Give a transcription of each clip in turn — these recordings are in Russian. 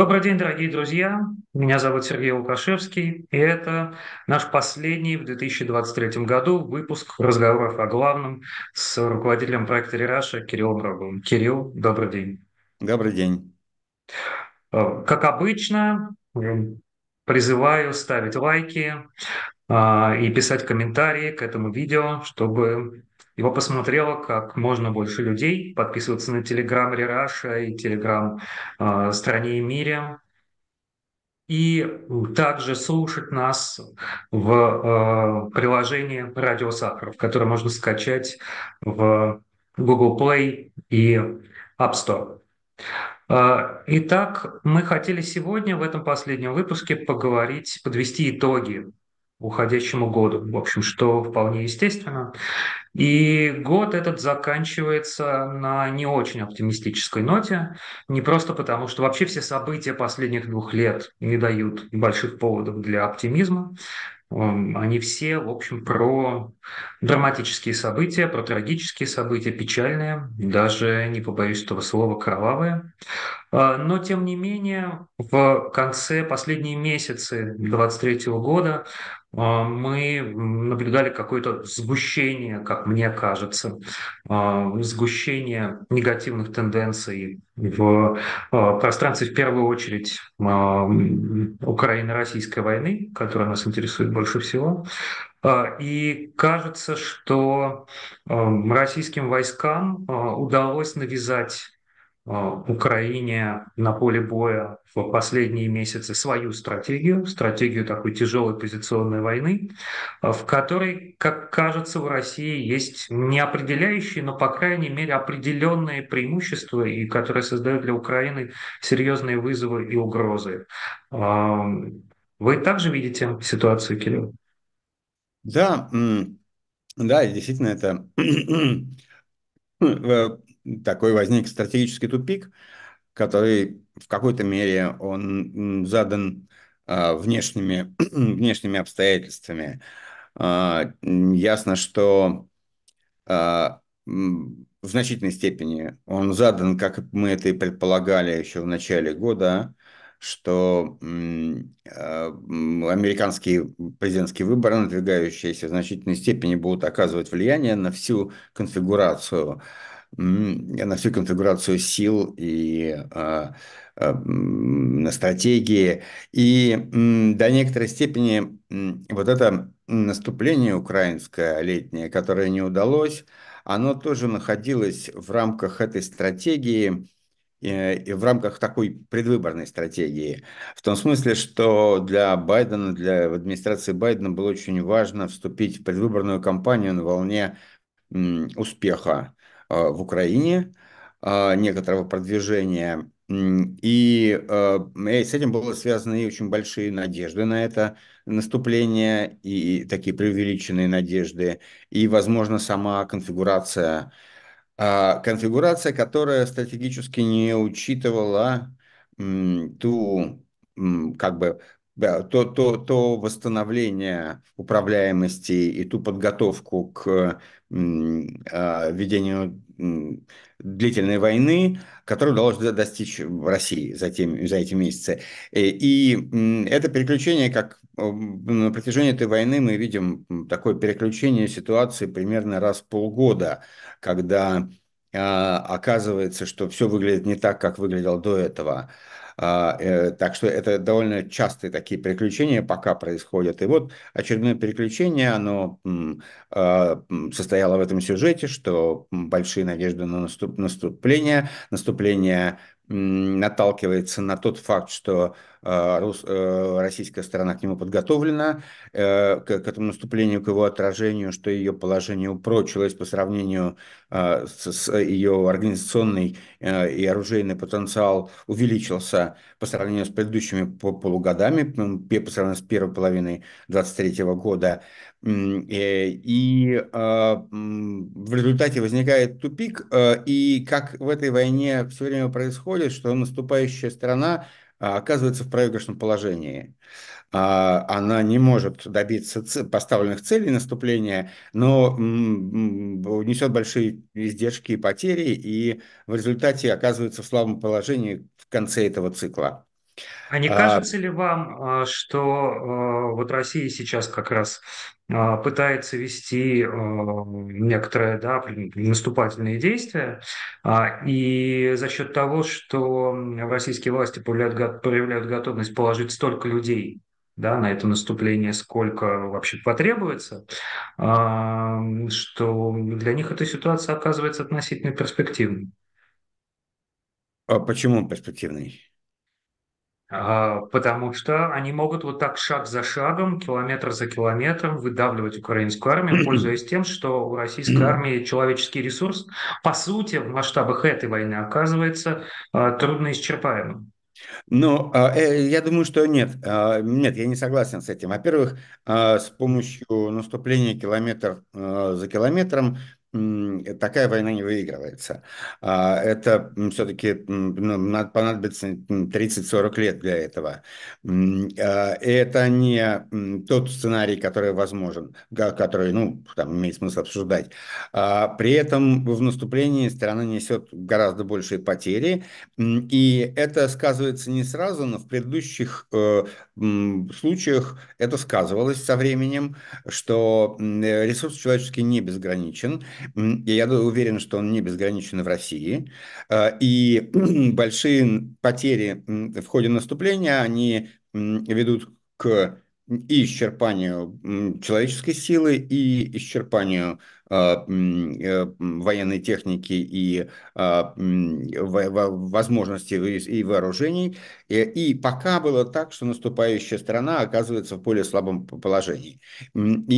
Добрый день, дорогие друзья. Меня зовут Сергей Лукашевский, и это наш последний в 2023 году выпуск разговоров о главном с руководителем проекта «Рераша» Кириллом Роговым. Кирилл, добрый день. Добрый день. Э, как обычно, призываю ставить лайки э, и писать комментарии к этому видео, чтобы его посмотрело как можно больше людей, подписываться на Telegram Рераша и Telegram э, Стране и Мире, и также слушать нас в э, приложении «Радио Сахаров», которое можно скачать в Google Play и App Store. А, итак, мы хотели сегодня в этом последнем выпуске поговорить, подвести итоги уходящему году, в общем, что вполне естественно. И год этот заканчивается на не очень оптимистической ноте, не просто потому, что вообще все события последних двух лет не дают больших поводов для оптимизма, эм, они все, в общем, про драматические события, про трагические события, печальные, даже, не побоюсь этого слова, кровавые. Э, но, тем не менее, в конце последние месяцы 2023 года а, мы наблюдали какое-то сгущение, как мне кажется, а, сгущение негативных тенденций в а, пространстве, в первую очередь, Украино-российской войны, которая нас интересует больше всего. И кажется, что российским войскам удалось навязать Э, Украине на поле боя в последние месяцы свою стратегию, стратегию такой тяжелой позиционной войны, э, в которой, как кажется, в России есть не определяющие, но, по крайней мере, определенные преимущества, и которые создают для Украины серьезные вызовы и угрозы. Эм, вы также видите ситуацию, Кирилл? Да, да, действительно, это э, такой возник стратегический тупик, который в какой-то мере он задан а, внешними, внешними обстоятельствами. А, ясно, что а, в значительной степени он задан, как мы это и предполагали еще в начале года, что американские президентские выборы, надвигающиеся в значительной степени, будут оказывать влияние на всю конфигурацию на всю конфигурацию сил и а, а, на стратегии. И до некоторой степени вот это наступление украинское летнее, которое не удалось, оно тоже находилось в рамках этой стратегии, э, и в рамках такой предвыборной стратегии. В том смысле, что для Байдена, для администрации Байдена было очень важно вступить в предвыборную кампанию на волне успеха а, в Украине, а, некоторого продвижения. А, и, с этим было связаны и очень большие надежды на это наступление, и такие преувеличенные надежды, и, возможно, сама конфигурация. Конфигурация, которая стратегически не учитывала ту как бы да, то, то, то восстановление управляемости и ту подготовку к а, ведению длительной войны, которую удалось достичь в России за, тем, за эти месяцы. Э, и это переключение, как э, на протяжении этой войны мы видим такое переключение ситуации примерно раз в полгода, когда а, оказывается, что все выглядит не так, как выглядело до этого. А, э, так что это довольно частые такие переключения пока происходят. И вот очередное переключение, оно а, состояло в этом сюжете, что большие надежды на наступление, наступление наталкивается на тот факт, что а, э, российская сторона к нему подготовлена, э, к этому наступлению, к его отражению, что ее положение упрочилось по сравнению а, с ее организационный э, и оружейный потенциал увеличился по сравнению с предыдущими полугодами, по сравнению с первой половиной 2023 года. Э, и а, в результате возникает тупик, э, и как в этой войне все время происходит, что наступающая страна а, оказывается в проигрышном положении. А, она не может добиться поставленных целей наступления, но несет большие издержки и потери, и в результате оказывается в слабом положении в конце этого цикла. А не а, кажется а... ли вам, а, что а, вот Россия сейчас как раз пытается вести некоторые да, наступательные действия, и за счет того, что российские власти проявляют, готовность положить столько людей да, на это наступление, сколько вообще потребуется, что для них эта ситуация оказывается относительно перспективной. А почему перспективной? А, потому что они могут вот так шаг за шагом, километр за километром выдавливать украинскую армию, пользуясь тем, что у российской армии человеческий ресурс, по сути, в масштабах этой войны оказывается а, трудно исчерпаемым. Ну, а, э, я думаю, что нет. Нет, я не согласен с этим. Во-первых, с помощью наступления километр за километром Э, такая война не выигрывается. А, это все-таки ну, понадобится 30-40 лет для этого. А, это не тот сценарий, который возможен, который, ну, там имеет смысл обсуждать. А, при этом в наступлении страна несет гораздо большие потери, и это сказывается не сразу, но в предыдущих э, случаях это сказывалось со временем, что ресурс человеческий не безграничен – я уверен, что он не безграничен в России. А, и большие потери в ходе наступления, они ведут к и исчерпанию человеческой силы, и исчерпанию а, э, военной техники и а, возможностей и вооружений. Э, и пока было так, что наступающая страна оказывается в более слабом положении. И,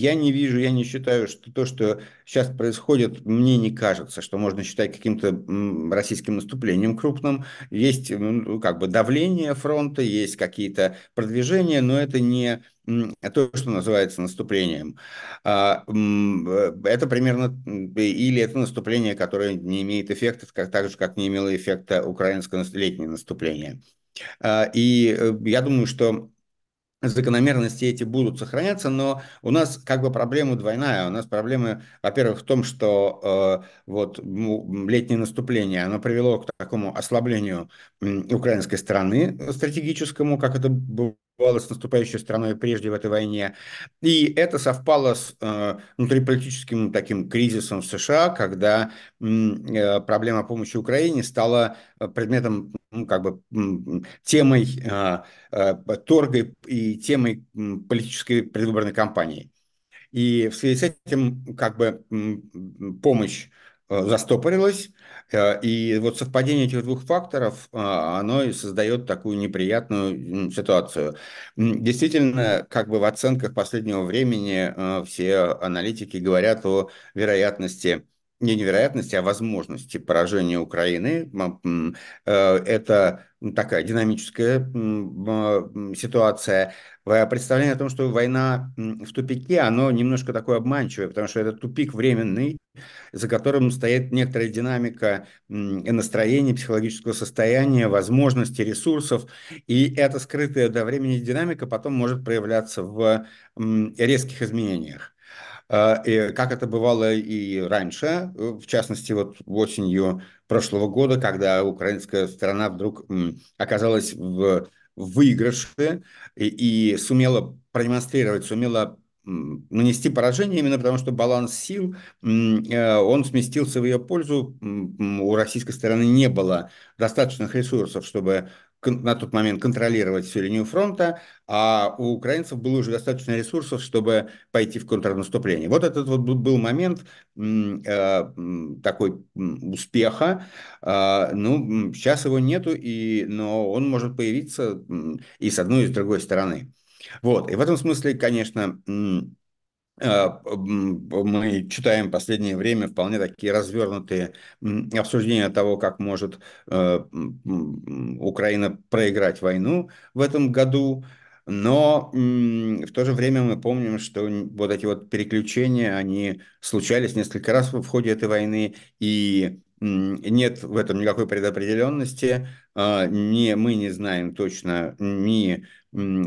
я не вижу, я не считаю, что то, что сейчас происходит, мне не кажется, что можно считать каким-то российским наступлением крупным. Есть ну, как бы давление фронта, есть какие-то продвижения, но это не то, что называется наступлением. А, э, это примерно, или это наступление, которое не имеет эффекта, как, так же, как не имело эффекта украинское летнее наступление. А, и э, я думаю, что закономерности эти будут сохраняться, но у нас как бы проблема двойная. У нас проблема, во-первых, в том, что э, вот летнее наступление, оно привело к такому ослаблению украинской страны стратегическому, как это бывало с наступающей страной прежде в этой войне. И это совпало с э, внутриполитическим таким кризисом в США, когда э, проблема помощи Украине стала э, предметом ну, как бы темой а, а, торга и темой политической предвыборной кампании. И в связи с этим как бы помощь э, застопорилась, э, и вот совпадение этих двух факторов, а, оно и создает такую неприятную ситуацию. Действительно, как бы в оценках последнего времени э, все аналитики говорят о вероятности не невероятности, а возможности поражения Украины. Э, это такая динамическая ситуация. Представление о том, что война в тупике, оно немножко такое обманчивое, потому что это тупик временный, за которым стоит некоторая динамика настроения, психологического состояния, возможностей, ресурсов. И эта скрытая до времени динамика потом может проявляться в резких изменениях. А, и как это бывало и раньше, э, в частности, вот осенью прошлого года, когда украинская сторона вдруг оказалась в выигрыше и, и сумела продемонстрировать, сумела нанести поражение именно потому, что баланс сил, э, он сместился в ее пользу. У российской стороны не было достаточных ресурсов, чтобы на тот момент контролировать всю линию фронта, а у украинцев было уже достаточно ресурсов, чтобы пойти в контрнаступление. Вот этот вот был момент э, такой успеха. Э, ну, сейчас его нету, и, но он может появиться и с одной, и с другой стороны. Вот, и в этом смысле, конечно, Э, мы читаем в последнее время вполне такие развернутые обсуждения того, как может э, Украина проиграть войну в этом году. Но в то же время мы помним, что вот эти вот переключения, они случались несколько раз в ходе этой войны, и нет в этом никакой предопределенности. Э, не, мы не знаем точно ни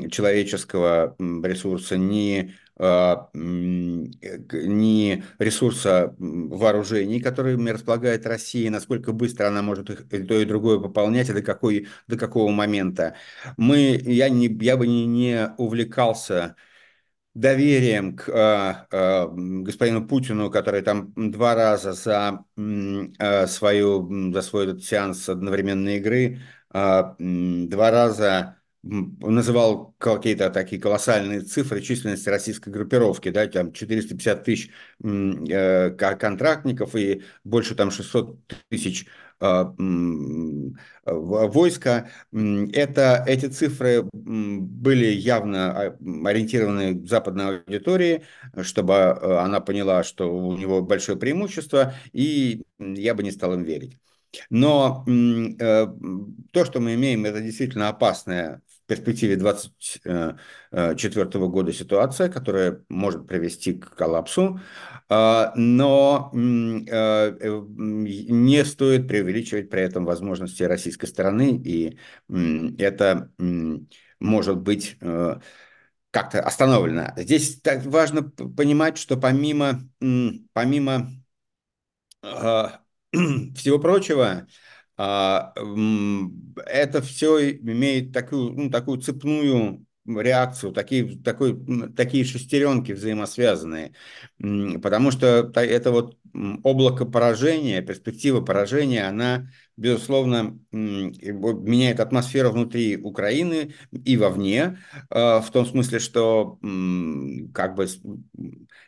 человеческого ресурса, ни а, э, ни ресурса вооружений, которыми располагает Россия, насколько быстро она может их и то и другое пополнять, и до, какой, до какого момента. Мы, я, не, я бы не, не увлекался доверием к э, э, господину Путину, который там два раза за, э, свою, за свой этот сеанс одновременной игры, э, два раза называл какие-то такие колоссальные цифры численности российской группировки, да, там 450 тысяч э, контрактников и больше там 600 тысяч а, войска. Это, эти цифры были явно а, ориентированы западной аудитории, чтобы э, она поняла, что у него большое преимущество, и я бы не стал им верить. Но э, то, что мы имеем, это действительно опасная в перспективе 2024 э, э, года ситуация, которая может привести к коллапсу, а, но э, не стоит преувеличивать при этом возможности российской стороны, и это может быть как-то остановлено. Здесь так важно понимать, что помимо, помимо всего прочего, а, это все имеет такую, ну, такую цепную реакцию, такие, такой, такие шестеренки взаимосвязанные, потому что это вот облако поражения, перспектива поражения, она безусловно, меняет атмосферу внутри Украины и вовне, э, в том смысле, что как бы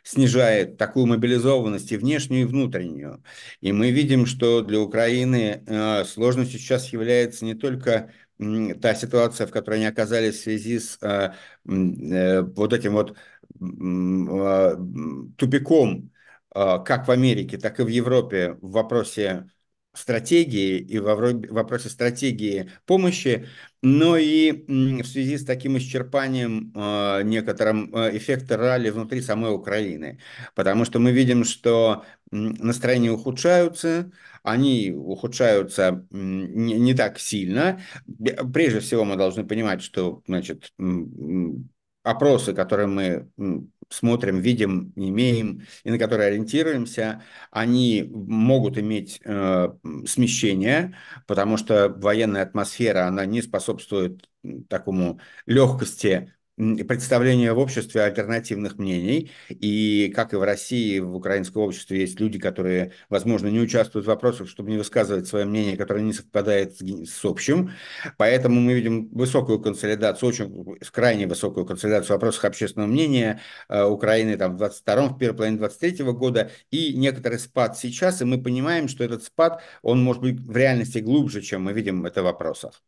снижает такую мобилизованность и внешнюю, и внутреннюю. И мы видим, что для Украины э, сложностью сейчас является не только та ситуация, в которой они оказались в связи с э, вот этим вот тупиком, как в Америке, так и в Европе в вопросе стратегии и во вопросе стратегии помощи, но и в связи с таким исчерпанием э, некоторым а, эффекта ралли внутри самой Украины. Потому что мы видим, что настроения ухудшаются, они ухудшаются не, не так сильно. Прежде всего мы должны понимать, что значит, опросы, которые мы смотрим, видим, имеем, и на которые ориентируемся, они могут иметь э, смещение, потому что военная атмосфера, она не способствует такому легкости представление в обществе альтернативных мнений. И как и в России, в украинском обществе есть люди, которые, возможно, не участвуют в вопросах, чтобы не высказывать свое мнение, которое не совпадает с общим. Поэтому мы видим высокую консолидацию, очень крайне высокую консолидацию вопросов общественного мнения э, Украины там, в 22-м, в первой половине 23 -го года и некоторый спад сейчас. И мы понимаем, что этот спад, он может быть в реальности глубже, чем мы видим это в вопросах.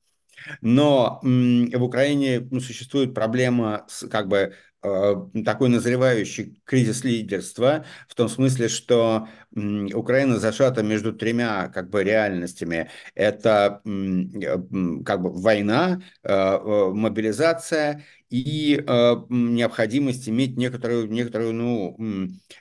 Но в Украине ну, существует проблема с, как бы э, такой назревающий кризис лидерства в том смысле, что Украина зажата между тремя как бы реальностями. Это э, как бы война, э, мобилизация и необходимость иметь некоторую, некоторую, ну,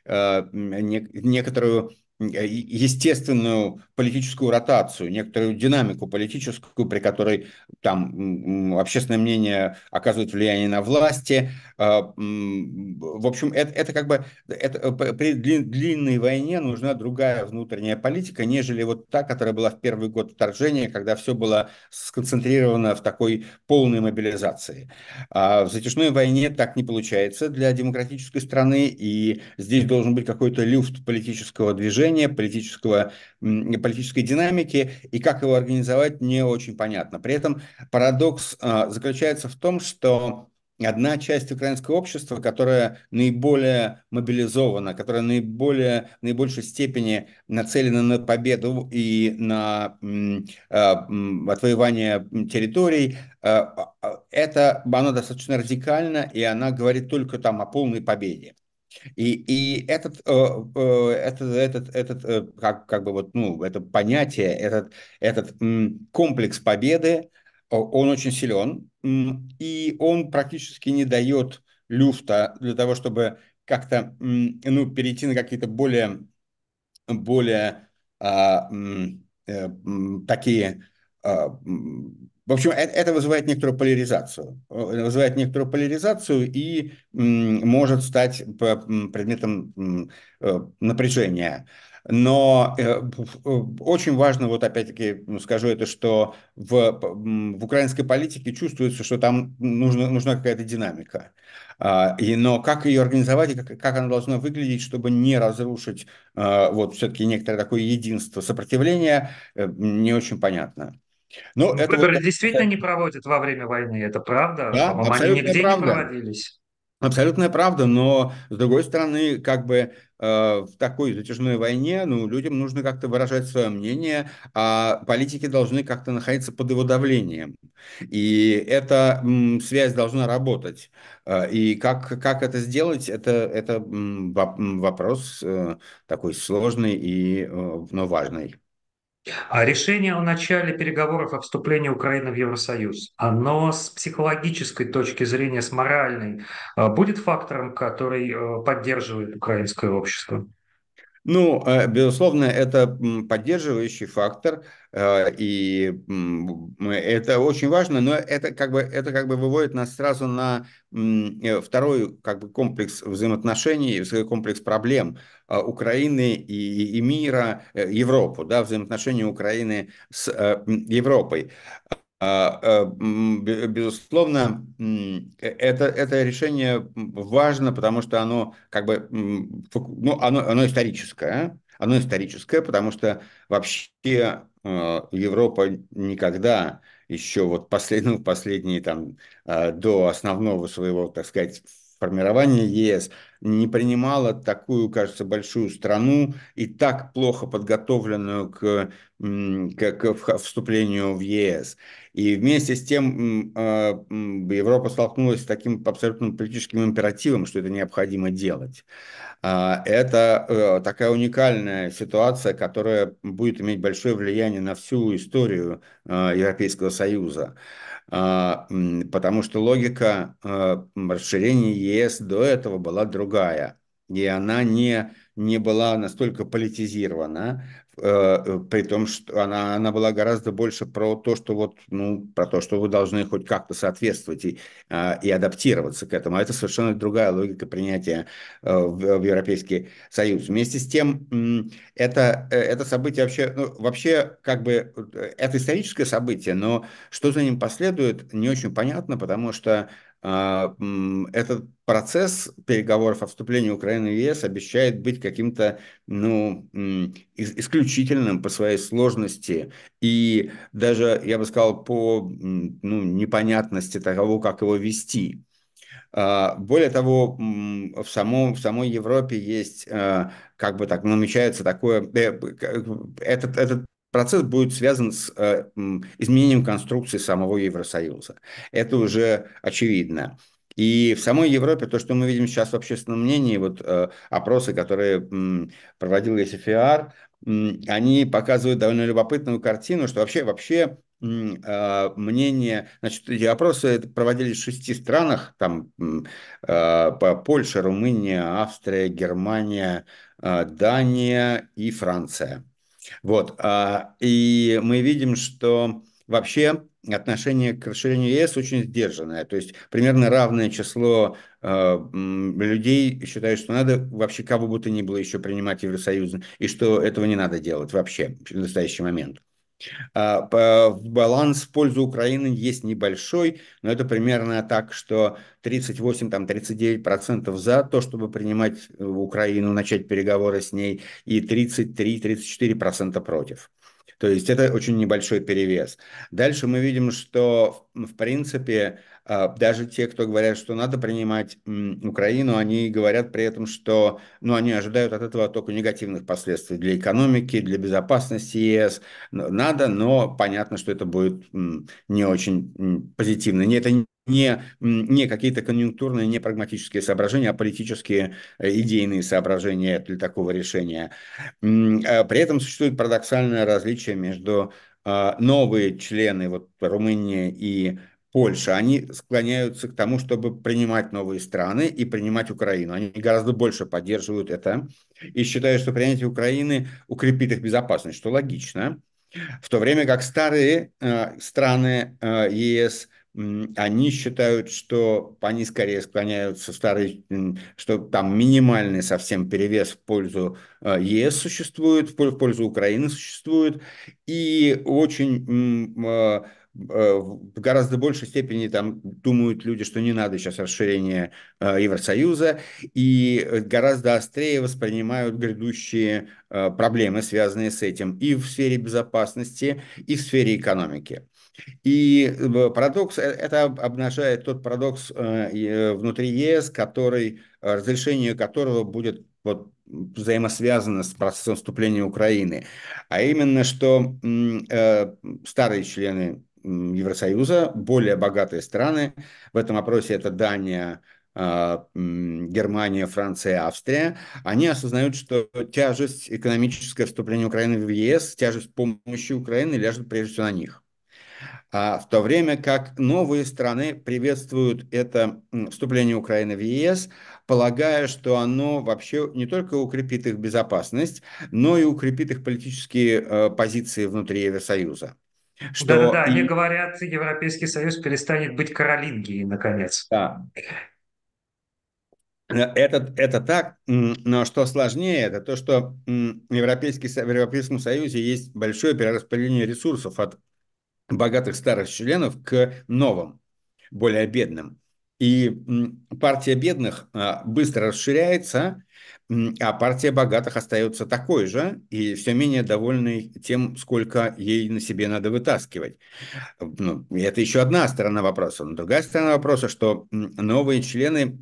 некоторую Э, естественную политическую ротацию, некоторую динамику политическую, при которой там общественное мнение оказывает влияние на власти. А, в общем, это, это как бы это, э, при длинной войне нужна другая внутренняя политика, нежели вот та, которая была в первый год вторжения, когда все было сконцентрировано в такой полной мобилизации. А в затяжной войне так не получается для демократической страны, и здесь должен быть какой-то люфт политического движения, движения, политического, политической динамики, и как его организовать, не очень понятно. При этом парадокс а, заключается в том, что одна часть украинского общества, которая наиболее мобилизована, которая наиболее, в наибольшей степени нацелена на победу и на э, отвоевание территорий, э, это, оно достаточно радикально, и она говорит только там о полной победе. И, и этот, э, э, этот, этот, этот э, как, как бы вот, ну, это понятие, этот, этот комплекс победы, он очень силен, и он практически не дает люфта для того, чтобы как-то ну, перейти на какие-то более, более а, такие а, в общем, э, это вызывает некоторую поляризацию. Э, вызывает некоторую поляризацию и может стать предметом э, напряжения. Но очень важно, вот опять-таки ну, скажу это, что в, в украинской политике чувствуется, что там нужна, нужна какая-то динамика. А, и, но как ее организовать и как, как она должна выглядеть, чтобы не разрушить вот все-таки некоторое такое единство сопротивления, не очень понятно. Но ну, ну, Выборы это вот... действительно не проводят во время войны, это правда. Да, абсолютно они нигде правда. не проводились. Абсолютная правда, но с другой стороны, как бы э, в такой затяжной войне, ну, людям нужно как-то выражать свое мнение, а политики должны как-то находиться под его давлением. И эта м, связь должна работать. Э, и как, как это сделать, это, это м, вопрос э, такой сложный и, э, но важный. А решение о начале переговоров о вступлении Украины в Евросоюз, оно с психологической точки зрения, с моральной, а, будет фактором, который э, поддерживает украинское общество? Ну, э, безусловно, это поддерживающий фактор, э, и это очень важно, но это как бы, это как бы выводит нас сразу на э, второй как бы, комплекс взаимоотношений, комплекс проблем Украины и, и мира, Европу, да, взаимоотношения Украины с Европой. А, э, безусловно, э, это, это решение важно, потому что оно как бы ну, оно, оно историческое. Оно историческое, потому что вообще э, Европа никогда еще вот последний ну, последний там до основного своего, так сказать, формирования ЕС не принимала такую, кажется, большую страну и так плохо подготовленную к, к вступлению в ЕС. И вместе с тем а, Европа столкнулась с таким абсолютным политическим императивом, что это необходимо делать. А, это э, такая уникальная ситуация, которая будет иметь большое влияние на всю историю э, Европейского Союза. А, потому что логика а, расширения ЕС до этого была другая, и она не, не была настолько политизирована, Э, э, при том, что она, она была гораздо больше про то, что вот, ну, про то, что вы должны хоть как-то соответствовать и, э, и адаптироваться к этому. А это совершенно другая логика принятия в, в Европейский Союз. Вместе с тем, это, это событие вообще, ну, вообще, как бы, это историческое событие, но что за ним последует, не очень понятно, потому что а, этот процесс переговоров о вступлении Украины в ЕС обещает быть каким-то ну, исключительным по своей сложности и даже, я бы сказал, по ну, непонятности того, как его вести. А, более того, в, самом, в самой Европе есть, а, как бы так, ну, намечается такое, э, этот, этот процесс будет связан с э, изменением конструкции самого Евросоюза. Это уже очевидно. И в самой Европе то, что мы видим сейчас в общественном мнении, вот э, опросы, которые проводил ЕСФИАР, они показывают довольно любопытную картину, что вообще, вообще э, мнение, значит, эти опросы проводились в шести странах, там Польша, Румыния, Австрия, Германия, Дания и Франция. Вот. А, и мы видим, что вообще отношение к расширению ЕС очень сдержанное. То есть примерно равное число а, людей считают, что надо вообще кого бы то ни было еще принимать Евросоюз, и что этого не надо делать вообще в настоящий момент. А, баланс в пользу Украины есть небольшой, но это примерно так, что 38-39% за то, чтобы принимать Украину, начать переговоры с ней, и 33-34% против. То есть это очень небольшой перевес. Дальше мы видим, что, в принципе, а, даже те, кто говорят, что надо принимать Украину, они говорят при этом, что ну, они ожидают от этого только негативных последствий для экономики, для безопасности ЕС. Надо, но понятно, что это будет не очень позитивно. Это не не, не какие-то конъюнктурные, не прагматические соображения, а политические э, идейные соображения для такого решения. А при этом существует парадоксальное различие между а, новые члены вот, Румынии и Польша, они склоняются к тому, чтобы принимать новые страны и принимать Украину. Они гораздо больше поддерживают это и считают, что принятие Украины укрепит их безопасность, что логично. В то время как старые э, страны э, ЕС – они считают, что они скорее склоняются старые, что там минимальный совсем перевес в пользу э, ЕС существует, в пользу Украины существует, и очень э, э, в гораздо большей степени там думают люди, что не надо сейчас расширение Евросоюза, и гораздо острее воспринимают грядущие проблемы, связанные с этим, и в сфере безопасности, и в сфере экономики. И э, парадокс, э, это обнажает тот парадокс э, внутри ЕС, который, разрешение которого будет вот взаимосвязано с процессом вступления Украины. А именно, что старые члены Евросоюза, более богатые страны, в этом опросе это Дания, а, Германия, Франция, Австрия, они осознают, что тяжесть экономическое вступление Украины в ЕС, тяжесть помощи Украины ляжет прежде всего на них а в то время как новые страны приветствуют это вступление Украины в ЕС, полагая, что оно вообще не только укрепит их безопасность, но и укрепит их политические э, позиции внутри Евросоюза. Что... Да, да, да, они говорят, Европейский Союз перестанет быть Каролингией, наконец. Да. Э, это, это так, но что сложнее, это то, что в Европейском Союзе есть большое перераспределение ресурсов от богатых старых членов к новым, более бедным. И партия бедных а, быстро расширяется, а партия богатых остается такой же и все менее довольной тем, сколько ей на себе надо вытаскивать. Ну, и это еще одна сторона вопроса. Но другая сторона вопроса, что новые члены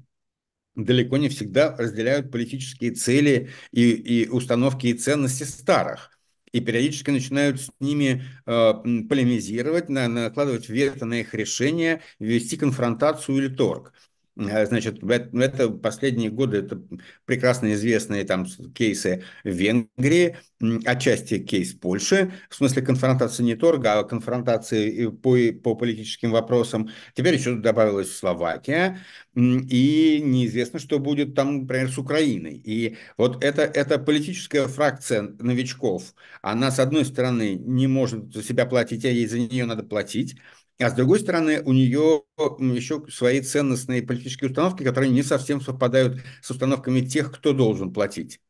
далеко не всегда разделяют политические цели и, и установки и ценности старых и периодически начинают с ними э, полемизировать, на, накладывать вето на их решения, вести конфронтацию или торг. Э, значит, это последние годы, это прекрасно известные там кейсы Венгрии, отчасти кейс Польши, в смысле конфронтации не торга, а конфронтации по, по политическим вопросам. Теперь еще добавилась Словакия, и неизвестно, что будет там, например, с Украиной. И вот это, эта политическая фракция новичков, она, с одной стороны, не может за себя платить, а ей за нее надо платить, а с другой стороны, у нее еще свои ценностные политические установки, которые не совсем совпадают с установками тех, кто должен платить.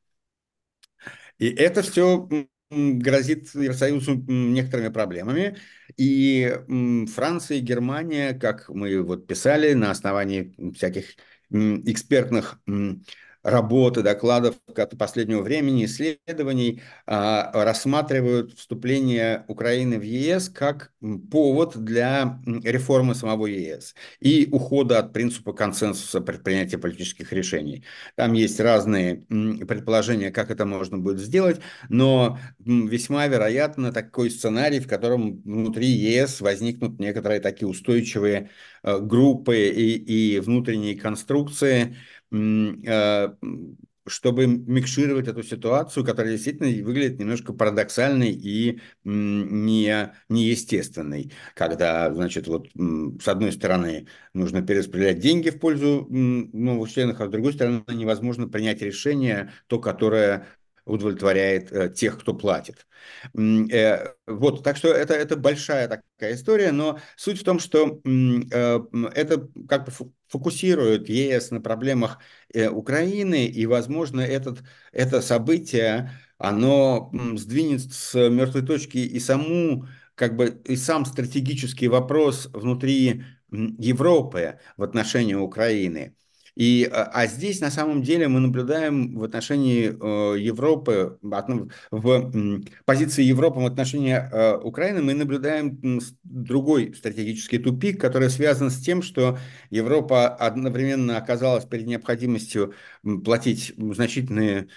И это все грозит Евросоюзу некоторыми проблемами. И Франция и Германия, как мы вот писали на основании всяких экспертных работы, докладов последнего времени, исследований а, рассматривают вступление Украины в ЕС как повод для реформы самого ЕС и ухода от принципа консенсуса при принятии политических решений. Там есть разные предположения, как это можно будет сделать, но весьма вероятно такой сценарий, в котором внутри ЕС возникнут некоторые такие устойчивые Э, группы и, и внутренние конструкции, э, чтобы микшировать эту ситуацию, которая действительно выглядит немножко парадоксальной и не, неестественной, когда, значит, вот с одной стороны нужно перераспределять деньги в пользу новых членов, а с другой стороны невозможно принять решение, то, которое удовлетворяет э, тех, кто платит. Э, вот, так что это, это большая такая история, но суть в том, что э, это как бы фокусирует ЕС на проблемах Украины, и, возможно, этот, это событие, оно сдвинет с мертвой точки и саму как бы и сам стратегический вопрос внутри Европы в отношении Украины. И, э, а здесь на самом деле мы наблюдаем в отношении э, Европы, ну, в позиции Европы в отношении э, Украины мы наблюдаем другой стратегический тупик, который связан с тем, что Европа одновременно оказалась перед необходимостью платить значительные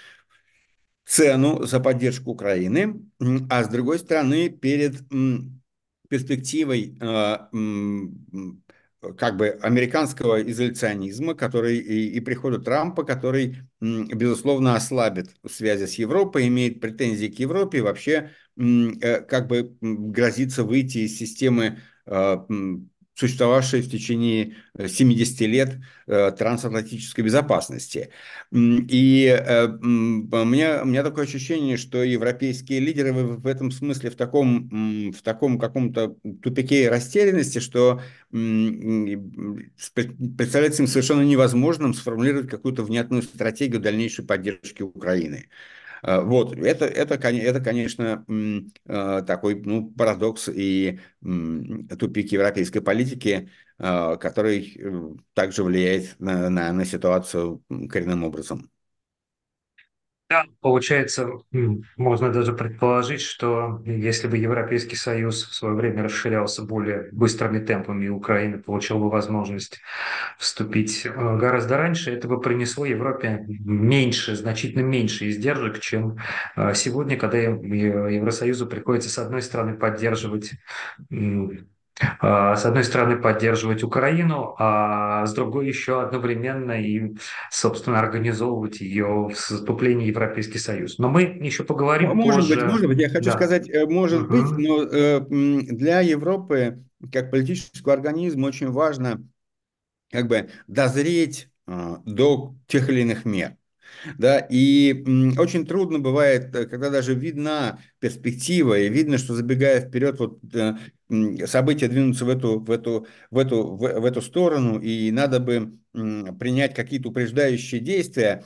цену за поддержку Украины, а с другой стороны перед перспективой как бы американского изоляционизма, который и, и прихода Трампа, который, безусловно, ослабит связи с Европой, имеет претензии к Европе и вообще э, как бы грозится выйти из системы э, существовавшей в течение 70 э, лет э, трансатлантической безопасности. И у э, меня, у меня такое ощущение, что европейские лидеры в этом смысле в таком, в таком каком-то тупике и растерянности, что представляется им совершенно невозможным сформулировать какую-то внятную стратегию дальнейшей поддержки Украины. Э, вот, это, это, это конечно, э, такой ну, парадокс и тупик европейской политики, э, который также влияет на, на, на ситуацию коренным образом. Да, получается, можно даже предположить, что если бы Европейский Союз в свое время расширялся более быстрыми темпами, и Украина получила бы возможность вступить э, гораздо раньше, это бы принесло Европе меньше, значительно меньше издержек, чем э, сегодня, когда Евросоюзу приходится, с одной стороны, поддерживать а, с одной стороны, поддерживать Украину, а с другой еще одновременно и, собственно, организовывать ее вступление в Европейский Союз. Но мы еще поговорим а может позже. Быть, может быть, я хочу да. сказать, э, может угу. быть, но э, для Европы как политического организма очень важно как бы дозреть а, до тех или иных мер. Да, и очень трудно бывает, э, когда даже видна перспектива, и видно, что забегая вперед, вот э, события двинутся в эту, в эту, в эту, в, в эту сторону, и надо бы принять какие-то упреждающие действия,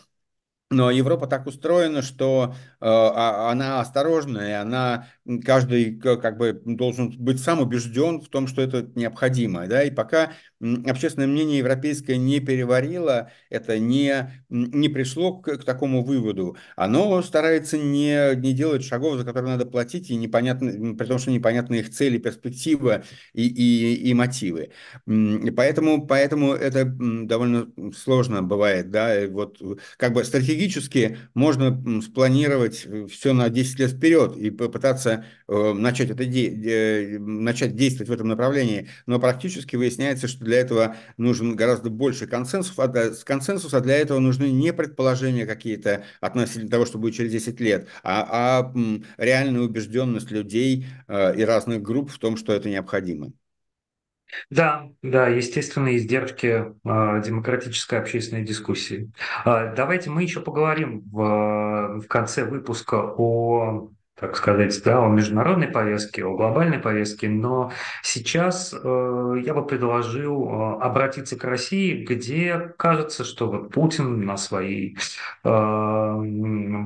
но Европа так устроена, что э, а, она осторожна, и она каждый как бы должен быть сам убежден в том, что это необходимо. Да? И пока общественное мнение европейское не переварило, это не, не пришло к, к такому выводу, оно старается не, не делать шагов, за которые надо платить, и непонятно, при том, что непонятны их цели, перспективы и, и, и мотивы. И поэтому, поэтому это довольно сложно бывает. Да? Вот э, как бы стратегически можно спланировать э, все на 10 лет вперед и попытаться Э, начать, это де- э, начать действовать в этом направлении, но практически выясняется, что для этого нужен гораздо больше консенсус, а для, э, консенсуса для этого нужны не предположения какие-то относительно того, что будет через 10 лет, а, а реальная убежденность людей и разных групп в том, что это необходимо. Да, да, естественные издержки э, демократической общественной дискуссии. Э, давайте мы еще поговорим в, в конце выпуска о как сказать, да, о международной повестке, о глобальной повестке, но сейчас э, я бы предложил э, обратиться к России, где кажется, что вот Путин на своей э,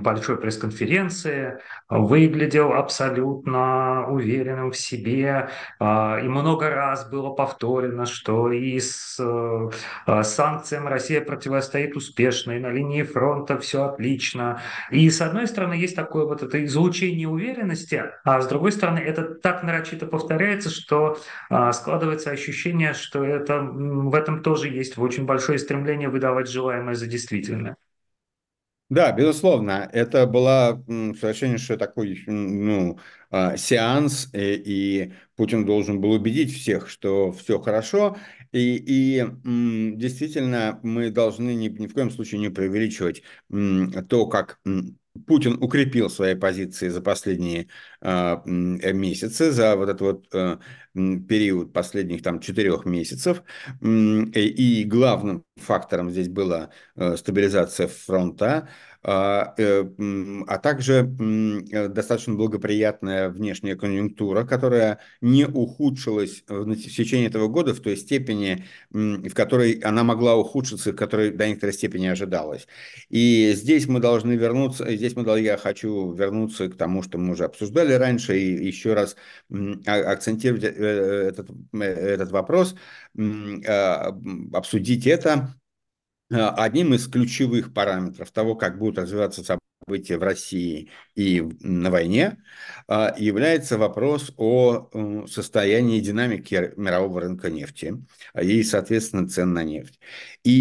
большой пресс-конференции выглядел абсолютно уверенным в себе, э, и много раз было повторено, что и с э, санкциям Россия противостоит успешно, и на линии фронта все отлично. И с одной стороны есть такое вот это излучение неуверенности, а с другой стороны, это так нарочито повторяется, что а, складывается ощущение, что это, в этом тоже есть очень большое стремление выдавать желаемое за действительное. Да, безусловно, это была совершеннейший такой ну, а, сеанс, э, и Путин должен был убедить всех, что все хорошо, и, и действительно, мы должны ни, ни в коем случае не преувеличивать то, как Путин укрепил свои позиции за последние а, э, месяцы, за вот этот вот э, период последних там четырех месяцев. Э, и главным фактором здесь была стабилизация фронта. А, э, а также э, достаточно благоприятная внешняя конъюнктура, которая не ухудшилась в течение этого года в той степени, в которой она могла ухудшиться, в которой до некоторой степени ожидалось. И здесь мы должны вернуться, здесь мы, я хочу вернуться к тому, что мы уже обсуждали раньше, и еще раз а, акцентировать э, этот, этот вопрос, а, обсудить это, Э, одним из ключевых параметров того, как будут развиваться события в России и на войне, а, является вопрос о состоянии динамики мирового рынка нефти а, и, соответственно, цен на нефть. И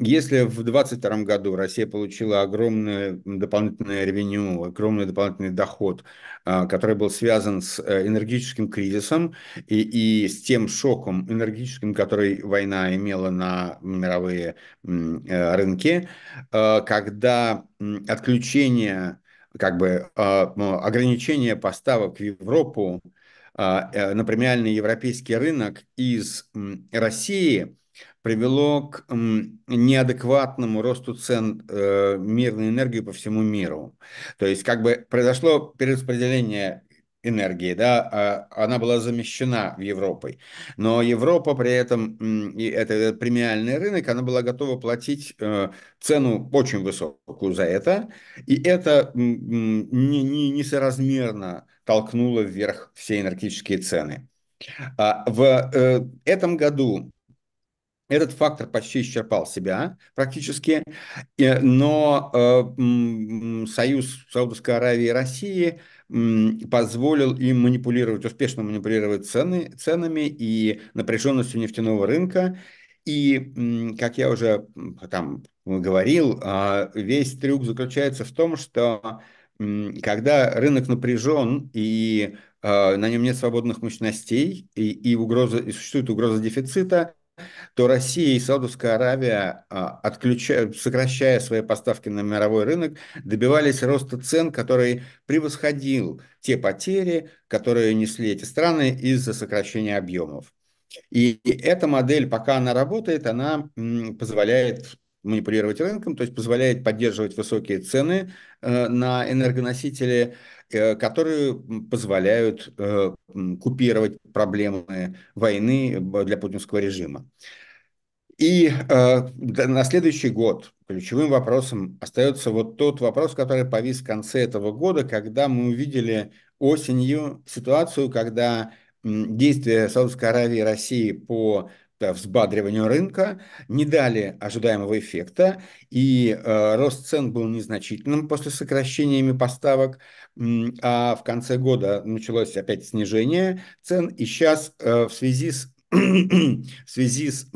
если в 2022 году Россия получила огромное дополнительное ревеню, огромный дополнительный доход а, который был связан с э, энергетическим кризисом и, и с тем шоком энергетическим, который война имела на мировые э, рынки, а, когда отключение, как бы а, ну, ограничение поставок в Европу э, на премиальный европейский рынок из России – привело к неадекватному росту цен э, мирной энергии по всему миру. То есть как бы произошло перераспределение энергии, да, а, она была замещена в Европой. Но Европа при этом, и это премиальный рынок, она была готова платить э, цену очень высокую за это, и это не, не, несоразмерно толкнуло вверх все энергетические цены. А в э, этом году этот фактор почти исчерпал себя практически, э, но э, союз Саудовской Аравии и России позволил им манипулировать, успешно манипулировать цены, ценами и напряженностью нефтяного рынка. И, как я уже там говорил, а, весь трюк заключается в том, что когда рынок напряжен и э, на нем нет свободных мощностей и, и, угроза, и существует угроза дефицита, то Россия и Саудовская Аравия, а, отключая, сокращая свои поставки на мировой рынок, добивались роста цен, который превосходил те потери, которые несли эти страны из-за сокращения объемов. И эта модель, пока она работает, она позволяет манипулировать рынком, то есть позволяет поддерживать высокие цены э, на энергоносители, э, которые позволяют э, купировать проблемы войны для путинского режима. И э, на следующий год ключевым вопросом остается вот тот вопрос, который повис в конце этого года, когда мы увидели осенью ситуацию, когда действия Саудовской Аравии и России по да, взбадриванию рынка не дали ожидаемого эффекта, и э, рост цен был незначительным после сокращениями поставок, а в конце года началось опять снижение цен, и сейчас э, в связи с в связи с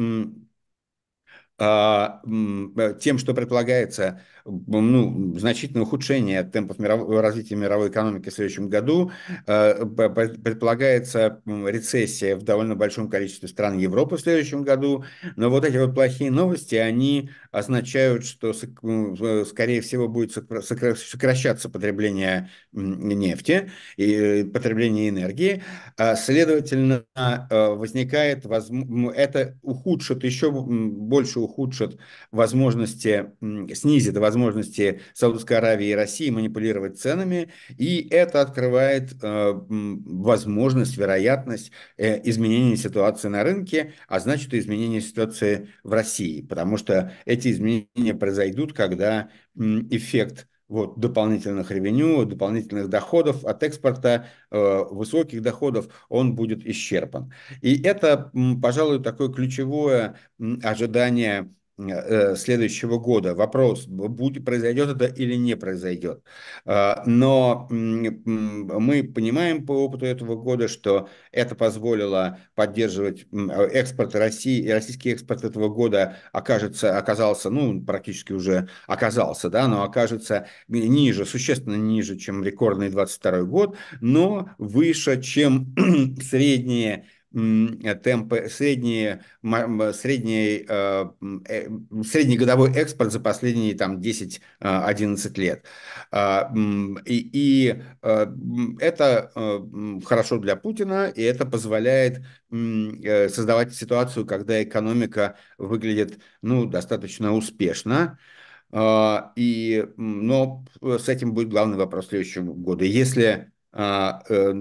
а, э, тем, что предполагается ну, значительное ухудшение темпов мирового, развития мировой экономики в следующем году. Э, предполагается рецессия в довольно большом количестве стран Европы в следующем году. Но вот эти вот плохие новости, они означают, что, скорее всего, будет сокращаться потребление нефти и э, потребление энергии. А, следовательно, э, возникает, это ухудшит, еще больше ухудшит возможности, снизит возможность возможности Саудовской Аравии и России манипулировать ценами, и это открывает э, возможность, вероятность э, изменения ситуации на рынке, а значит и изменения ситуации в России, потому что эти изменения произойдут, когда эффект вот, дополнительных ревеню, дополнительных доходов от экспорта, э, высоких доходов, он будет исчерпан. И это, пожалуй, такое ключевое ожидание Э, следующего года. Вопрос, будет, произойдет это или не произойдет. А, но мы понимаем по опыту этого года, что это позволило поддерживать экспорт России, и российский экспорт этого года окажется, оказался, ну, практически уже оказался, да, но окажется ниже, существенно ниже, чем рекордный 22 год, но выше, чем средние Э, темпы, средние, средний, э, э, средний годовой экспорт за последние там, 10-11 лет. А, и, и это хорошо для Путина, и это позволяет создавать ситуацию, когда экономика выглядит ну, достаточно успешно. А, и, но с этим будет главный вопрос следующего года. Если а, э,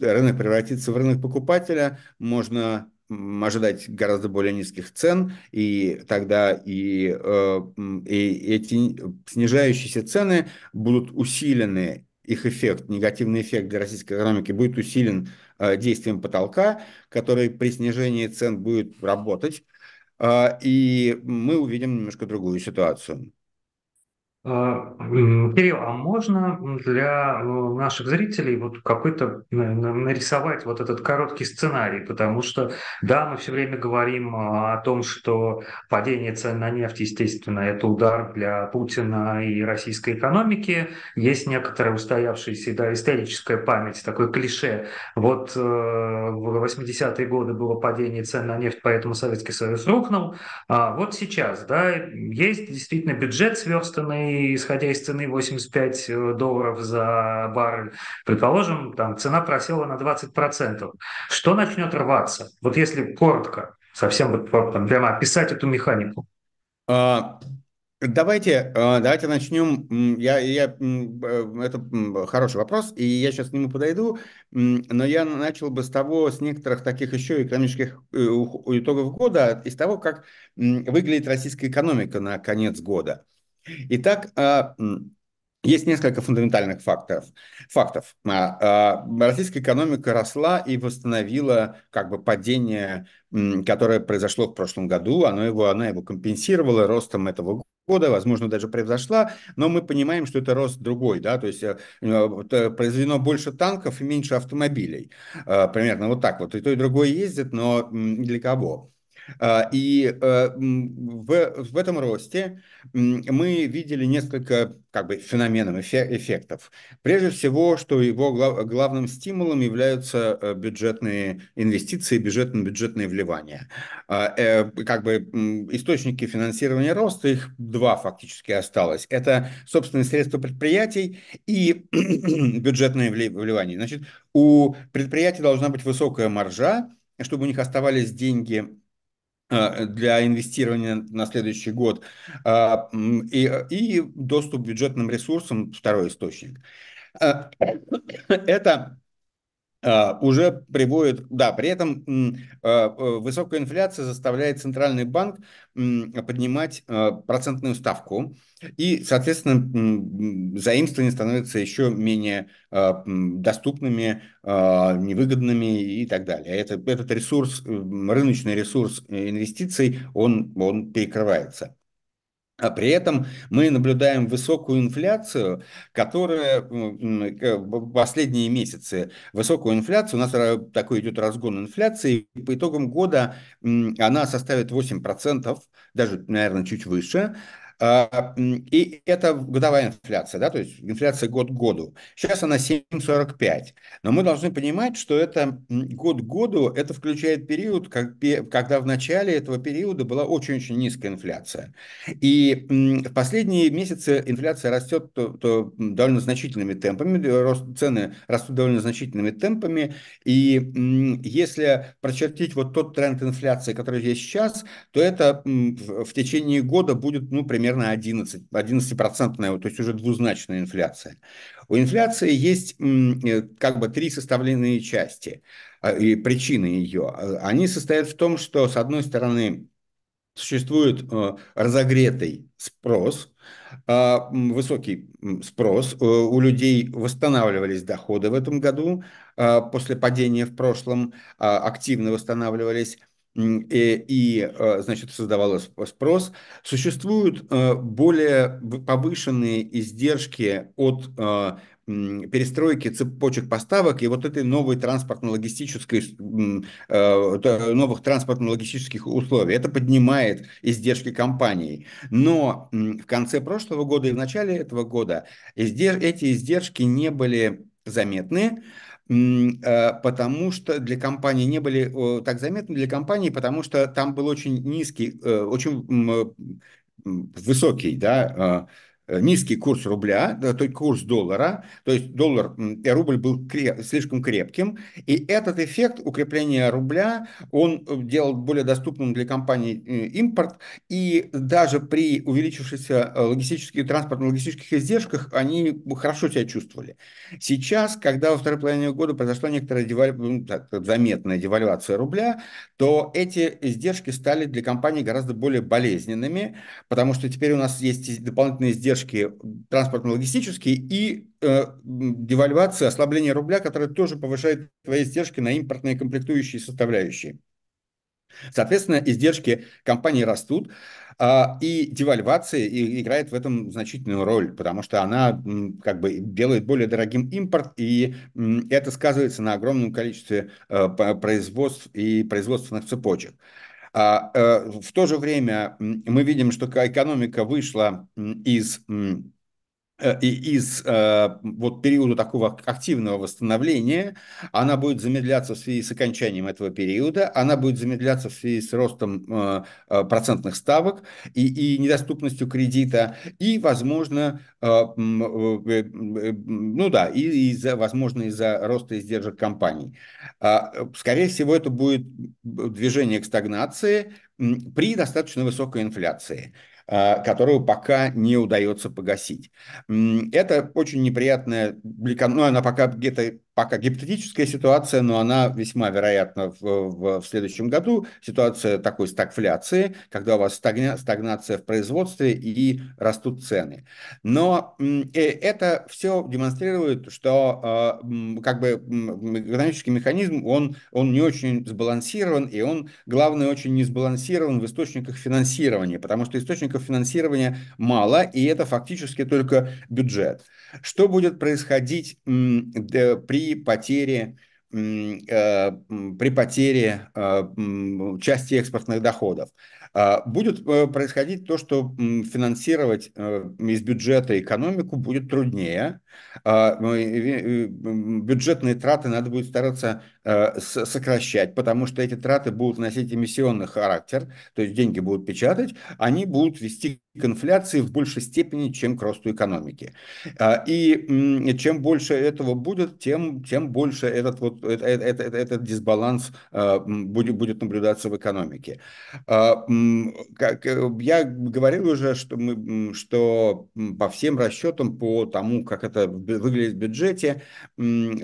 рынок превратится в рынок покупателя, можно ожидать гораздо более низких цен, и тогда и, э, и эти снижающиеся цены будут усилены, их эффект, негативный эффект для российской экономики будет усилен э, действием потолка, который при снижении цен будет работать, а, и мы увидим немножко другую ситуацию. Э, Кирилл, а можно для э, наших зрителей вот какой-то нарисовать вот этот короткий сценарий? Потому что, да, мы все время говорим э, о том, что падение цен на нефть, естественно, это удар для Путина и российской экономики. Есть некоторая устоявшаяся да, историческая память, такое клише. Вот в 80-е годы было падение цен на нефть, поэтому Советский Союз рухнул. А вот сейчас, да, есть действительно бюджет сверстанный, и исходя из цены 85 э, долларов за баррель, предположим, там цена просела на 20%, что начнет рваться? Вот если коротко, совсем вот прямо описать эту механику. А... Давайте, а, давайте начнем. Я, я, э, это хороший вопрос, и я сейчас к нему подойду, но я начал бы с того, с некоторых таких еще экономических э, итогов года, из того, как выглядит российская экономика на конец года. Итак, а, есть несколько фундаментальных факторов. фактов. А, а, российская экономика росла и восстановила как бы падение, которое произошло в прошлом году. Оно его, она его компенсировала ростом этого года, возможно, даже превзошла, но мы понимаем, что это рост другой, да, то есть э, э, э, произведено больше танков и меньше автомобилей. Примерно вот так вот. И то, и другое ездит, но для кого? А, и э, в, в этом росте мы видели несколько как бы, феноменов, эффектов. Прежде всего, что его глав, главным стимулом являются э, бюджетные инвестиции, бюджетные, бюджетные вливания. А, э, как бы источники финансирования роста, их два фактически осталось. Это собственные средства предприятий и бюджетные вливания. Значит, у предприятий должна быть высокая маржа, чтобы у них оставались деньги Э, для инвестирования на следующий год а, и, и доступ к бюджетным ресурсам, второй источник. Э, это Э, уже приводит, да, при этом э, э, высокая инфляция заставляет центральный банк поднимать процентную ставку, и, соответственно, заимствования становятся еще менее доступными, невыгодными и так далее. Это, этот ресурс, рыночный ресурс инвестиций, он, он перекрывается. А при этом мы наблюдаем высокую инфляцию, которая э, в последние месяцы, высокую инфляцию, у нас такой идет разгон инфляции, и по итогам года она составит 8%, даже, наверное, чуть выше, а, и это годовая инфляция, да, то есть инфляция год к году. Сейчас она 7,45. Но мы должны понимать, что это год к году, это включает период, когда в начале этого периода была очень-очень низкая инфляция. И в последние месяцы инфляция растет то, то довольно значительными темпами, э, рост, цены растут довольно значительными темпами. И если прочертить вот тот тренд инфляции, который есть сейчас, то это в течение года будет, ну, примерно примерно 11, 11-процентная, то есть уже двузначная инфляция. У инфляции есть э, как бы три составленные части э, и причины ее. Они состоят в том, что с одной стороны существует э, разогретый спрос, высокий спрос, у людей восстанавливались доходы в этом году, после падения в прошлом а активно восстанавливались, Э, и, и э, значит, создавалось спрос. Существуют э, более повышенные издержки от перестройки цепочек поставок и вот этой новой транспортно-логистической, новых транспортно-логистических условий. Это поднимает издержки компаний. Но в конце прошлого года и в начале этого года эти издержки не были заметны. Э, потому что для компании не были так заметны для компании, потому что там был очень низкий, э, очень э, высокий, да, а, Э, низкий курс рубля, да, то есть курс доллара, то есть доллар, и рубль был креп, слишком крепким, и этот эффект укрепления рубля, он э, делал более доступным для компаний э, импорт, и даже при увеличившихся логистических, транспортно-логистических издержках они хорошо себя чувствовали. Сейчас, когда во второй половине года произошла некоторая деваль... Ну, заметная девальвация рубля, то эти издержки стали для компаний гораздо более болезненными, потому что теперь у нас есть дополнительные издержки издержки транспортно-логистические и э, девальвация, ослабление рубля, которое тоже повышает твои издержки на импортные комплектующие составляющие. Соответственно, издержки компании растут, а, и девальвация играет в этом значительную роль, потому что она как бы делает более дорогим импорт, и это сказывается на огромном количестве э, производств и производственных цепочек. А э, В то же время мы видим, что экономика вышла из Э, и из э, вот периода такого активного восстановления, она будет замедляться в связи с окончанием этого периода, она будет замедляться в связи с ростом э, процентных ставок и, и недоступностью кредита, и, возможно, ну да, и из-за, возможно, из-за роста издержек компаний. А, скорее всего, это будет движение к стагнации при достаточно высокой инфляции. Э, которую пока не удается погасить. Это очень неприятная, ну, она пока где-то пока гипотетическая ситуация, но она весьма вероятна в, в, в следующем году. Ситуация такой стагфляции, когда у вас стагня, стагнация в производстве и растут цены. Но э, это все демонстрирует, что а, как бы экономический механизм, он, он не очень сбалансирован, и он, главное, очень не сбалансирован в источниках финансирования, потому что источников финансирования мало, и это фактически только бюджет. Что будет происходить при Э, при потере при э, потере части экспортных доходов. А, будет э, происходить то, что финансировать э, из бюджета экономику будет труднее. А, ну, бюджетные траты надо будет стараться э, сокращать, потому что эти траты будут носить эмиссионный характер, то есть деньги будут печатать, они будут вести к инфляции в большей степени, чем к росту экономики. А, и чем больше этого будет, тем, тем больше этот, вот, этот, этот, этот дисбаланс будет, будет наблюдаться в экономике как э, я говорил уже, что, мы, что по всем расчетам, по тому, как это выглядит в бюджете,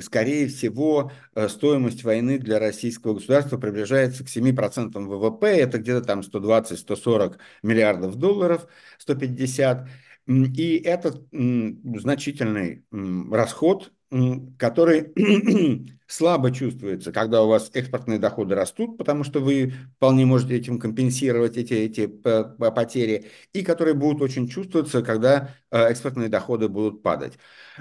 скорее всего, э, стоимость войны для российского государства приближается к 7% ВВП, это где-то там 120-140 миллиардов долларов, 150. И это значительный расход который слабо чувствуется, когда у вас экспортные доходы растут, потому что вы вполне можете этим компенсировать эти, эти потери, и которые будут очень чувствоваться, когда э, экспортные доходы будут падать.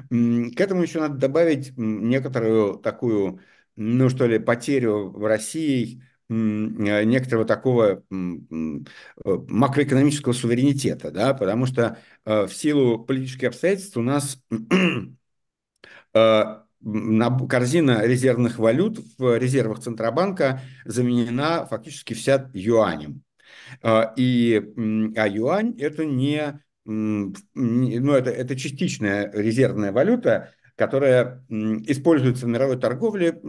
К этому еще надо добавить некоторую такую, ну что ли, потерю в России э, некоторого такого э, макроэкономического суверенитета, да, потому что в силу политических обстоятельств у нас Э, корзина резервных валют в резервах Центробанка заменена фактически вся юанем. Э, и, а юань – это не, ну, это, это частичная резервная валюта, которая используется в мировой торговле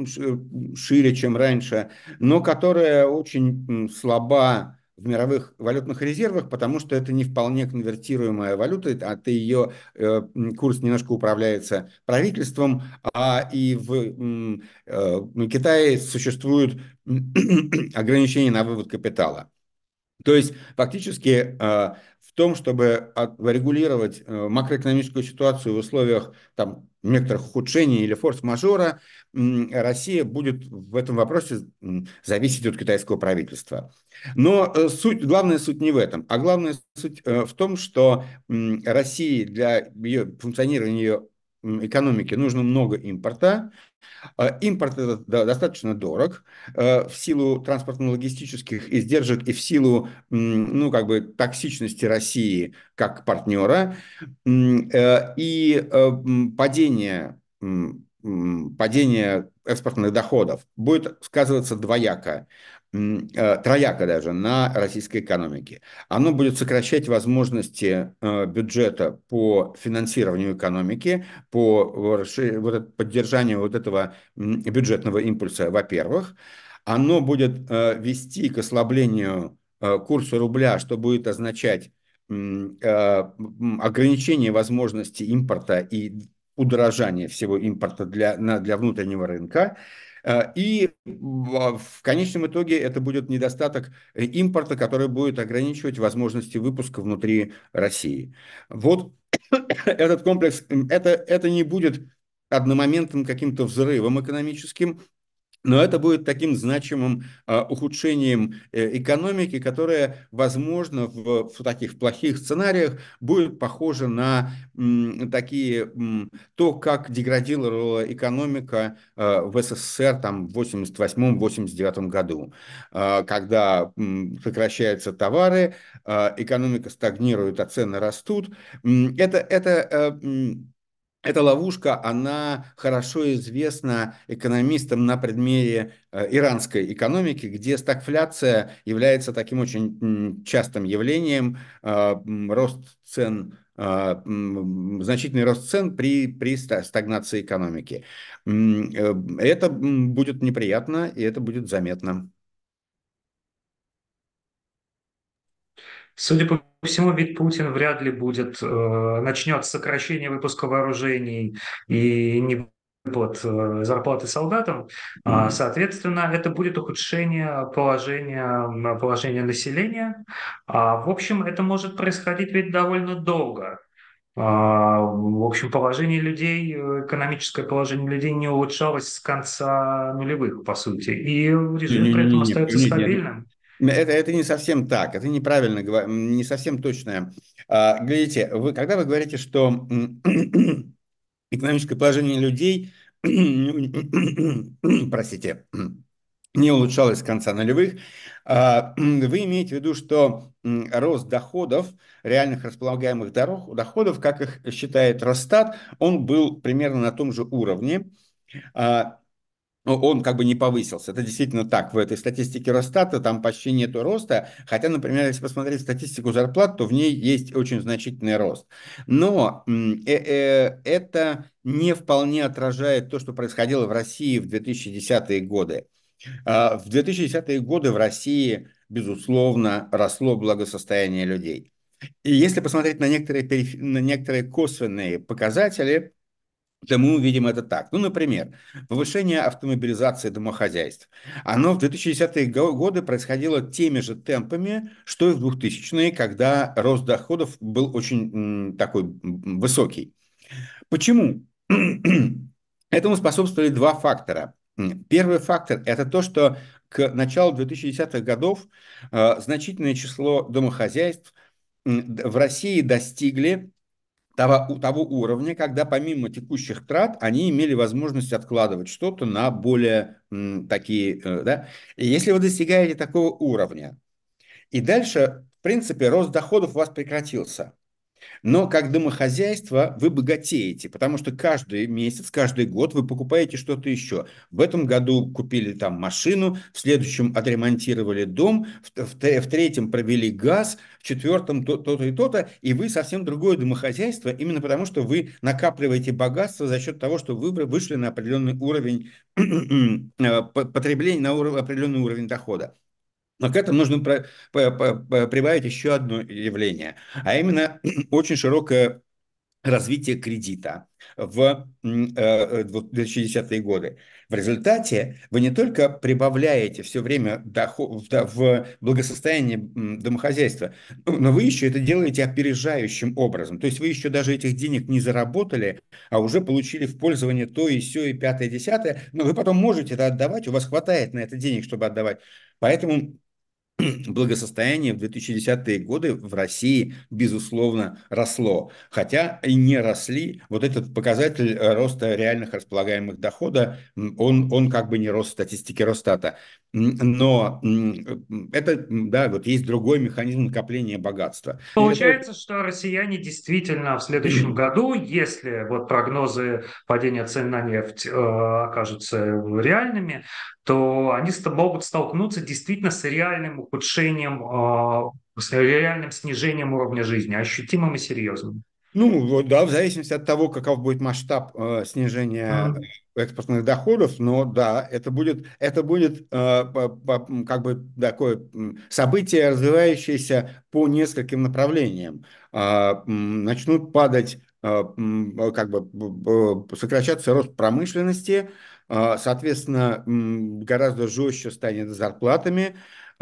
шире, чем раньше, но которая очень слаба в мировых валютных резервах, потому что это не вполне конвертируемая валюта, а ты ее э, курс немножко управляется правительством, а и в э, Китае существуют ограничения на вывод капитала. То есть фактически э, в том, чтобы а, регулировать э, макроэкономическую ситуацию в условиях там, некоторых ухудшений или форс-мажора, Россия будет в этом вопросе зависеть от китайского правительства. Но э, суть, главная суть не в этом, а главная суть э, в том, что России для ее, функционирования ее экономики нужно много импорта, Э, импорт этот достаточно дорог э, в силу транспортно-логистических издержек и в силу, ну, как бы, токсичности России как партнера. Э, и падение падение экспортных доходов будет сказываться двояко. Э, трояка даже, на российской экономике. Оно будет сокращать возможности э, бюджета по финансированию экономики, по поддержанию вот этого бюджетного импульса, во-первых. Оно будет э, вести к ослаблению курса рубля, что будет означать ограничение возможности импорта и удорожание всего импорта для, на, для внутреннего рынка. Э, и в конечном итоге это будет недостаток э, импорта, который будет ограничивать возможности выпуска внутри России. Вот этот комплекс, это, это не будет одномоментным каким-то взрывом экономическим, но это будет таким значимым а, ухудшением э, экономики, которое, возможно, в, в таких плохих сценариях будет похоже на м, такие м, то, как деградировала экономика э, в СССР там, в 88-89 году, э, когда м, прекращаются товары, а, экономика стагнирует, а цены растут. Это, это э, эта ловушка, она хорошо известна экономистам на предмете э, иранской экономики, где стагфляция является таким очень частым явлением, э, рост цен э, значительный рост цен при, при стагнации экономики. Это будет неприятно и это будет заметно. Судя по всему, вид Путин вряд ли будет, э, начнет сокращение выпуска вооружений и не выплат э, зарплаты солдатам, mm-hmm. соответственно, это будет ухудшение положения, положения населения. А В общем, это может происходить ведь довольно долго. А, в общем, положение людей, э, экономическое положение людей не улучшалось с конца нулевых, по сути. И режим при этом остается не, не, стабильным. Это, это не совсем так, это неправильно, не совсем точное. А, Глядите, вы, когда вы говорите, что экономическое положение людей, простите, не улучшалось с конца нулевых, а, вы имеете в виду, что рост доходов, реальных располагаемых доходов, как их считает Росстат, он был примерно на том же уровне, а, он как бы не повысился. Это действительно так. В этой статистике Росстата там почти нету роста, хотя, например, если посмотреть статистику зарплат, то в ней есть очень значительный рост. Но э, э, это не вполне отражает то, что происходило в России в 2010-е годы. А, в 2010-е годы в России, безусловно, росло благосостояние людей. И если посмотреть на некоторые, на некоторые косвенные показатели, Потому мы увидим это так. Ну, например, повышение автомобилизации домохозяйств. Оно в 2010-е годы происходило теми же темпами, что и в 2000-е, когда рост доходов был очень такой высокий. Почему? Этому способствовали два фактора. Первый фактор – это то, что к началу 2010-х годов э, значительное число домохозяйств в России достигли того, того уровня, когда помимо текущих трат они имели возможность откладывать что-то на более м, такие, э, да. И если вы достигаете такого уровня, и дальше, в принципе, рост доходов у вас прекратился, но как домохозяйство вы богатеете, потому что каждый месяц, каждый год вы покупаете что-то еще. В этом году купили там машину, в следующем отремонтировали дом, в, в, в третьем провели газ, в четвертом то-то и то-то, и вы совсем другое домохозяйство, именно потому что вы накапливаете богатство за счет того, что вы вышли на определенный уровень э, потребления, на определенный уровень дохода. Но к этому нужно прибавить еще одно явление, а именно очень широкое развитие кредита в 2010-е э, э, годы. В результате вы не только прибавляете все время доход, в благосостояние домохозяйства, но вы еще это делаете опережающим образом. То есть вы еще даже этих денег не заработали, а уже получили в пользование то и все, и пятое, и десятое, но вы потом можете это отдавать, у вас хватает на это денег, чтобы отдавать. Поэтому благосостояние в 2010-е годы в России, безусловно, росло. Хотя и не росли, вот этот показатель э, роста реальных располагаемых дохода, он, он как бы не рос в статистике Росстата. Но э, это, да, вот есть другой механизм накопления богатства. Получается, это... что россияне действительно в следующем году, если вот прогнозы падения цен на нефть э, окажутся реальными, то они могут столкнуться действительно с реальным ухудшением, а, с реальным снижением уровня жизни, ощутимым и серьезным. Ну, да, в зависимости от того, каков будет масштаб э, снижения э, экспортных доходов, но да, это будет, это будет э, по, по, как бы такое событие, развивающееся по нескольким направлениям. Э, начнут падать, э, э как бы сокращаться рост промышленности, э, соответственно, гораздо жестче станет зарплатами,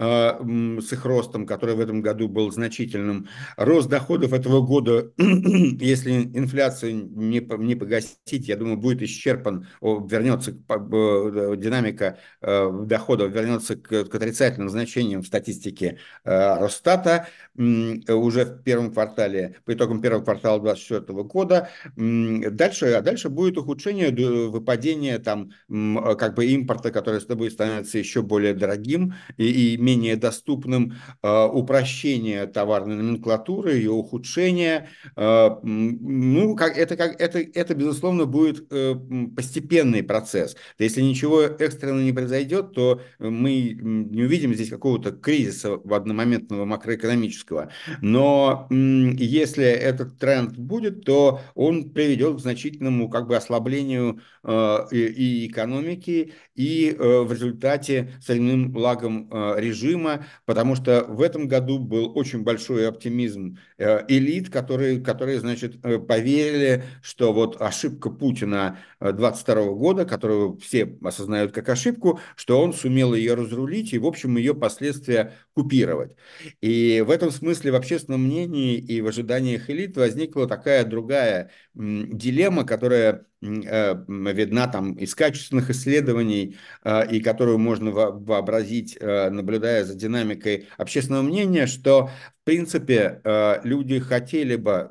Э, с их ростом, который в этом году был значительным. Рост доходов этого года, если инфляцию не, не погасить, я думаю, будет исчерпан, вернется э, динамика э, доходов, вернется к, к отрицательным значениям в статистике Росстата уже в первом квартале, по итогам первого квартала 2024 года. Дальше, а дальше будет ухудшение, выпадение там как бы импорта, который с тобой становится еще более дорогим и, и менее доступным а, упрощение товарной номенклатуры, ее ухудшение. А, ну, как, это, как, это, это, безусловно, будет э, постепенный процесс. Если ничего экстренно не произойдет, то мы не увидим здесь какого-то кризиса в одномоментного макроэкономического. Но если этот тренд будет, то он приведет к значительному как бы ослаблению а, и экономики, и э, в результате с лагом решения э, режима, потому что в этом году был очень большой оптимизм э, элит, которые, которые значит, э, поверили, что вот ошибка Путина 22 э, года, которую все осознают как ошибку, что он сумел ее разрулить и, в общем, ее последствия купировать. И в этом смысле в общественном мнении и в ожиданиях элит возникла такая другая дилемма, которая Э, видна там из качественных исследований, э, и которую можно вообразить, э, наблюдая за динамикой общественного мнения, что в принципе люди хотели бы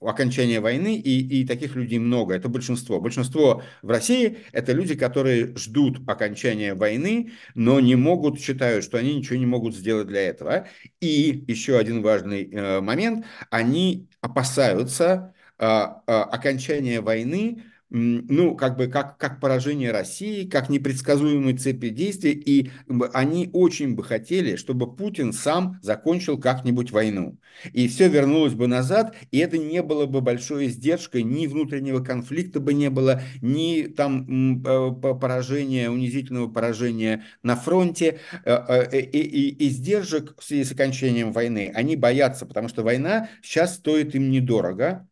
окончания войны, и, и таких людей много, это большинство. Большинство в России – это люди, которые ждут окончания войны, но не могут, считают, что они ничего не могут сделать для этого. И еще один важный момент – они опасаются, а, а, окончание войны, ну, как бы, как, как поражение России, как непредсказуемые цепи действий, и они очень бы хотели, чтобы Путин сам закончил как-нибудь войну. И все вернулось бы назад, и это не было бы большой издержкой, ни внутреннего конфликта бы не было, ни там э, поражения, унизительного поражения на фронте, э, э, и, и издержек в связи с окончанием войны. Они боятся, потому что война сейчас стоит им недорого,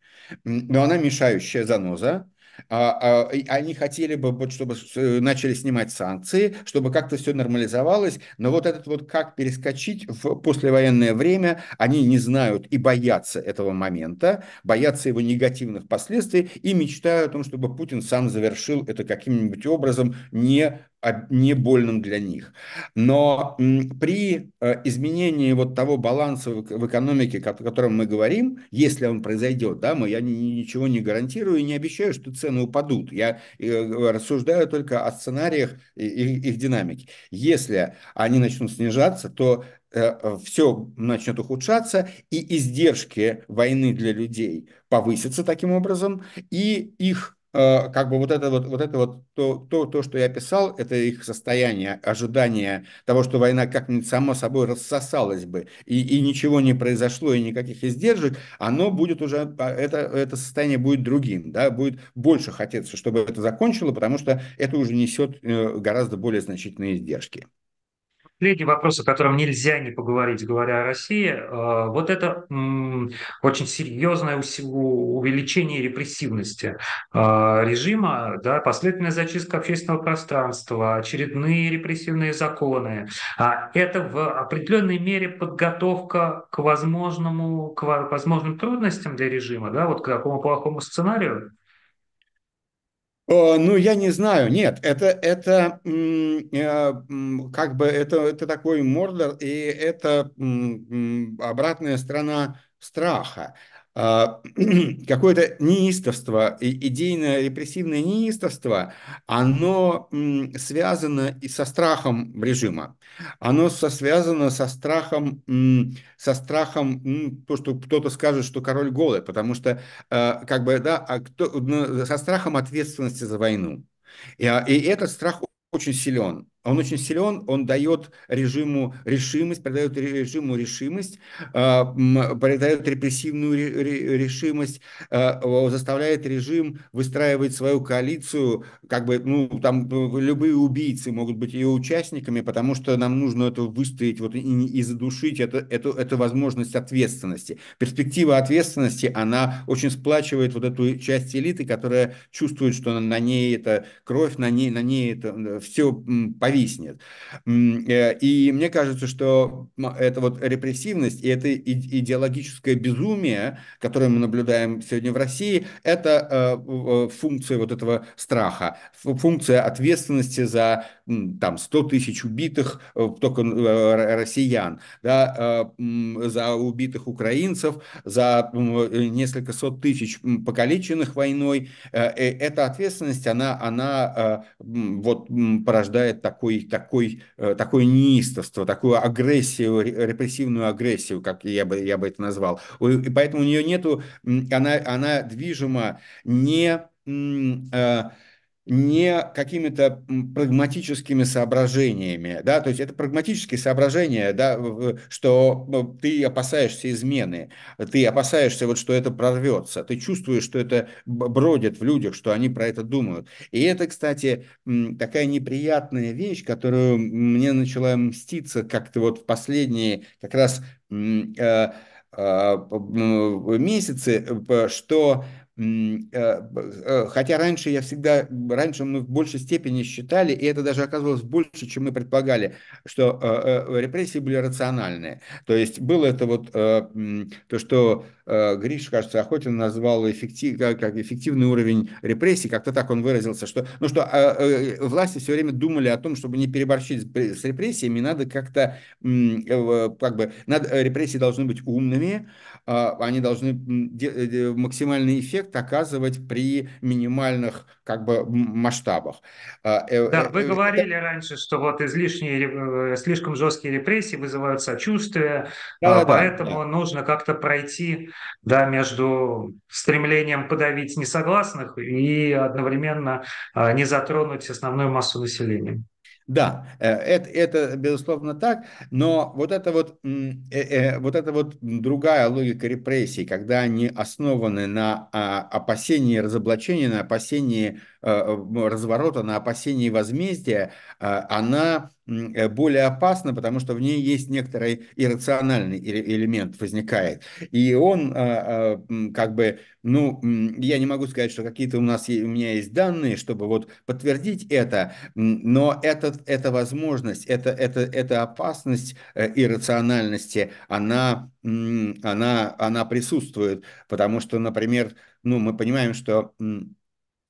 но она мешающая заноза. А, а, они хотели бы, чтобы э, начали снимать санкции, чтобы как-то все нормализовалось, но вот этот вот как перескочить в послевоенное время, они не знают и боятся этого момента, боятся его негативных последствий и мечтают о том, чтобы Путин сам завершил это каким-нибудь образом, не не больным для них. Но при э, изменении вот того баланса в экономике, о котором мы говорим, если он произойдет, да, мы, я ничего не гарантирую и не обещаю, что цены упадут. Я э, рассуждаю только о сценариях их, их динамики. Если они начнут снижаться, то э, все начнет ухудшаться, и издержки войны для людей повысятся таким образом, и их Э, как бы вот это вот, вот это вот то, то, то, что я писал, это их состояние, ожидание того, что война как-нибудь само собой рассосалась бы, и, и ничего не произошло, и никаких издержек, оно будет уже, а, это, это состояние будет другим, да, будет больше хотеться, чтобы это закончило, потому что это уже несет э, гораздо более значительные издержки последний вопрос, о котором нельзя не поговорить, говоря о России, э, вот это очень серьезное увеличение репрессивности э, режима, да, последовательная зачистка общественного пространства, очередные репрессивные законы. А это в определенной мере подготовка к возможному, к возможным трудностям для режима, да, вот к такому плохому сценарию. Э, ну, я не знаю, нет, это, это э, как бы это, это такой Мордор, и это обратная сторона страха, а, какое-то неистовство, идейное репрессивное неистовство, оно связано и со страхом режима. Оно со, связано со страхом, со страхом, то, что кто-то скажет, что король голый, потому что, а, как бы, да, а кто, ну, со страхом ответственности за войну. И, а, и этот страх очень силен. Он очень силен, он дает режиму решимость, придает режиму решимость, а, придает репрессивную решимость, а, заставляет режим выстраивать свою коалицию, как бы, ну, там э, любые убийцы могут быть ее участниками, потому что нам нужно это выстоять вот, и, и задушить это, эту, эту возможность ответственности. Перспектива ответственности, она очень сплачивает вот эту часть элиты, которая чувствует, что на ней это кровь, на ней, на ней это э, все повязано зависнет. Э, и мне кажется, что эта вот репрессивность и это идеологическое безумие, которое мы наблюдаем сегодня в России, это э, э, функция вот этого страха, функция ответственности за там 100 тысяч убитых э, только э, россиян, да, э, за убитых украинцев, за несколько сот тысяч покалеченных войной. Эта ответственность, она, она вот порождает такой, такой, такое неистовство, такую агрессию, репрессивную агрессию, как я бы, я бы это назвал. И поэтому у нее нету, она, она движима не не какими-то прагматическими соображениями, да, то есть это прагматические соображения, да, что ты опасаешься измены, ты опасаешься вот, что это прорвется, ты чувствуешь, что это бродит в людях, что они про это думают. И это, кстати, такая неприятная вещь, которую мне начала мститься как-то вот в последние как раз э, э, месяцы, э, что Э, э, хотя раньше я всегда, раньше мы в большей степени считали, и это даже оказывалось больше, чем мы предполагали, что э, репрессии были рациональные. То есть было это вот то, что Э, Гриш, кажется, Охотин назвал эффектив, как эффективный уровень репрессий, как-то так он выразился, что, ну, что а, э, э, власти все время думали о том, чтобы не переборщить с, репрессиями, надо как-то, э, как бы, надо, репрессии должны быть умными, а, они должны максимальный эффект оказывать при минимальных как бы масштабах. А, да, вы говорили раньше, что вот излишние, слишком жесткие репрессии вызывают сочувствие, да, поэтому да, да. нужно как-то пройти да, между стремлением подавить несогласных и одновременно а, не затронуть основную массу населения. Да, э, это, это безусловно так, но вот это вот, э, э, вот это вот другая логика репрессий, когда они основаны на а, опасении разоблачения, на опасении Э, разворота, на опасение возмездия, э, она э, более опасна, потому что в ней есть некоторый иррациональный элемент возникает. И он как бы, ну, я не могу сказать, что какие-то у нас, у меня есть данные, чтобы вот подтвердить это, но этот, эта возможность, это, это, эта опасность иррациональности, она, она, она присутствует, потому что, например, ну, мы понимаем, что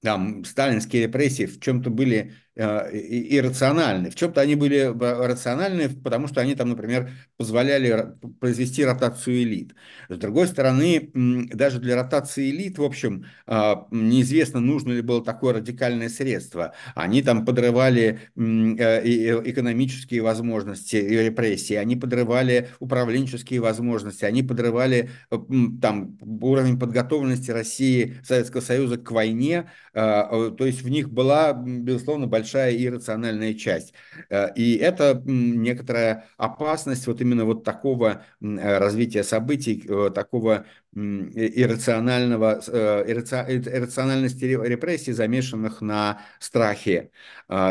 там сталинские репрессии в чем-то были Э, иррациональны. В чем-то они были рациональны, потому что они там, например, позволяли произвести ротацию элит. С другой стороны, даже для ротации элит, в общем, а, неизвестно, нужно ли было такое радикальное средство. Они там подрывали э, экономические возможности и репрессии, они подрывали управленческие возможности, они подрывали э, там уровень подготовленности России, Советского Союза к войне. А, то есть в них была, безусловно, большая большая иррациональная часть. Э, и это некоторая опасность вот именно вот такого э, развития событий, э, такого иррационального, иррациональности репрессий, замешанных на страхе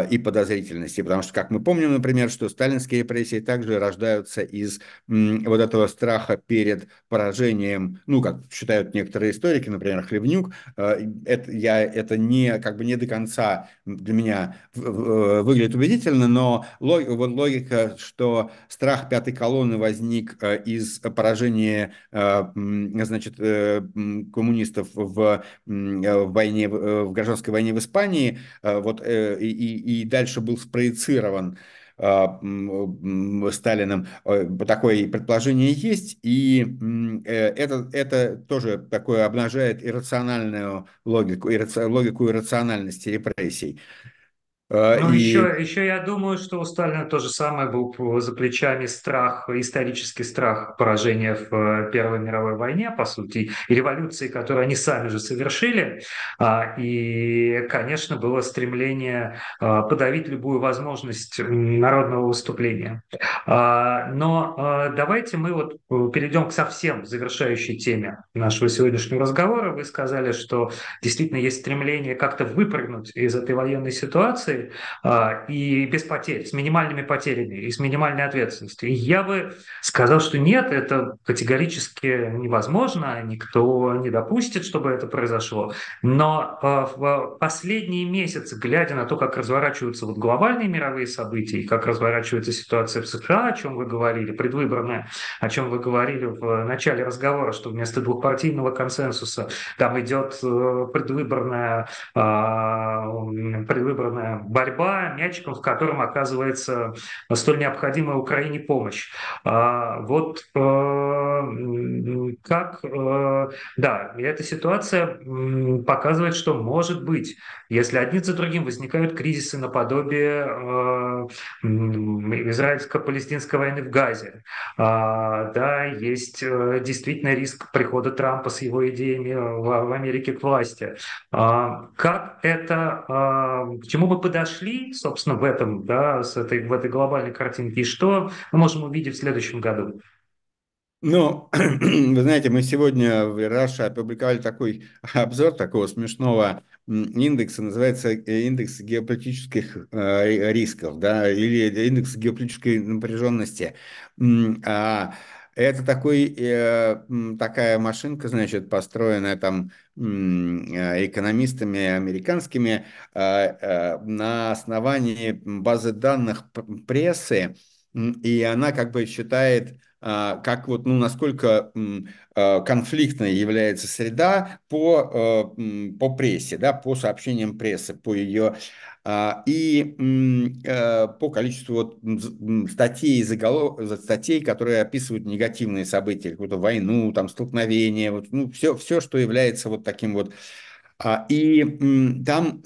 и подозрительности. Потому что, как мы помним, например, что сталинские репрессии также рождаются из вот этого страха перед поражением, ну, как считают некоторые историки, например, Хлевнюк, это, я, это не, как бы не до конца для меня Э, выглядит убедительно, но лог, вот логика, что страх пятой колонны возник э, из поражения э, значит, коммунистов в, войне, в гражданской войне в Испании, вот, и, и дальше был спроецирован Сталиным. Такое предположение есть, и это, это тоже такое обнажает иррациональную логику, логику иррациональности репрессий. А, ну, и... еще, еще я думаю, что у Сталина то же самое был за плечами страх, исторический страх поражения в э, Первой мировой войне, по сути, и революции, которые они сами же совершили. А, и, конечно, было стремление а, подавить любую возможность народного выступления. Но давайте мы вот э, перейдем к совсем завершающей теме нашего сегодняшнего разговора. Вы сказали, что действительно есть стремление как-то выпрыгнуть из этой военной ситуации, а, и без потерь, с минимальными потерями и с минимальной ответственностью. И я бы сказал, что нет, это категорически невозможно, никто не допустит, чтобы это произошло. Но а, в последние месяцы, глядя на то, как разворачиваются вот глобальные мировые события и как разворачивается ситуация в США, о чем вы говорили, предвыборная, о чем вы говорили в начале разговора, что вместо двухпартийного консенсуса там идет э, предвыборная, а, предвыборная борьба мячиком, в котором оказывается столь необходимая Украине помощь. А, вот э, как, э, да, эта ситуация показывает, что может быть, если одни за другим возникают кризисы наподобие э, израильско-палестинской войны в Газе, а, да, есть действительно риск прихода Трампа с его идеями в Америке к власти. А, как это, к чему мы под? дошли, собственно, в этом, да, с этой, в этой глобальной картинке, и что мы можем увидеть в следующем году? Ну, вы знаете, мы сегодня в Раша опубликовали такой обзор такого смешного индекса, называется э, индекс геополитических э, рисков, да, или индекс геополитической напряженности. А это такой, э, такая машинка, значит, построенная там э, экономистами американскими э, э, на основании базы данных прессы, и она как бы считает а, как вот, ну, насколько а, конфликтной является среда по, э, по прессе, да, по сообщениям прессы, по ее а, и э, по количеству вот статей, заголов... статей, которые описывают негативные события, какую-то войну, там, столкновение, вот, ну, все, все, что является вот таким вот. И там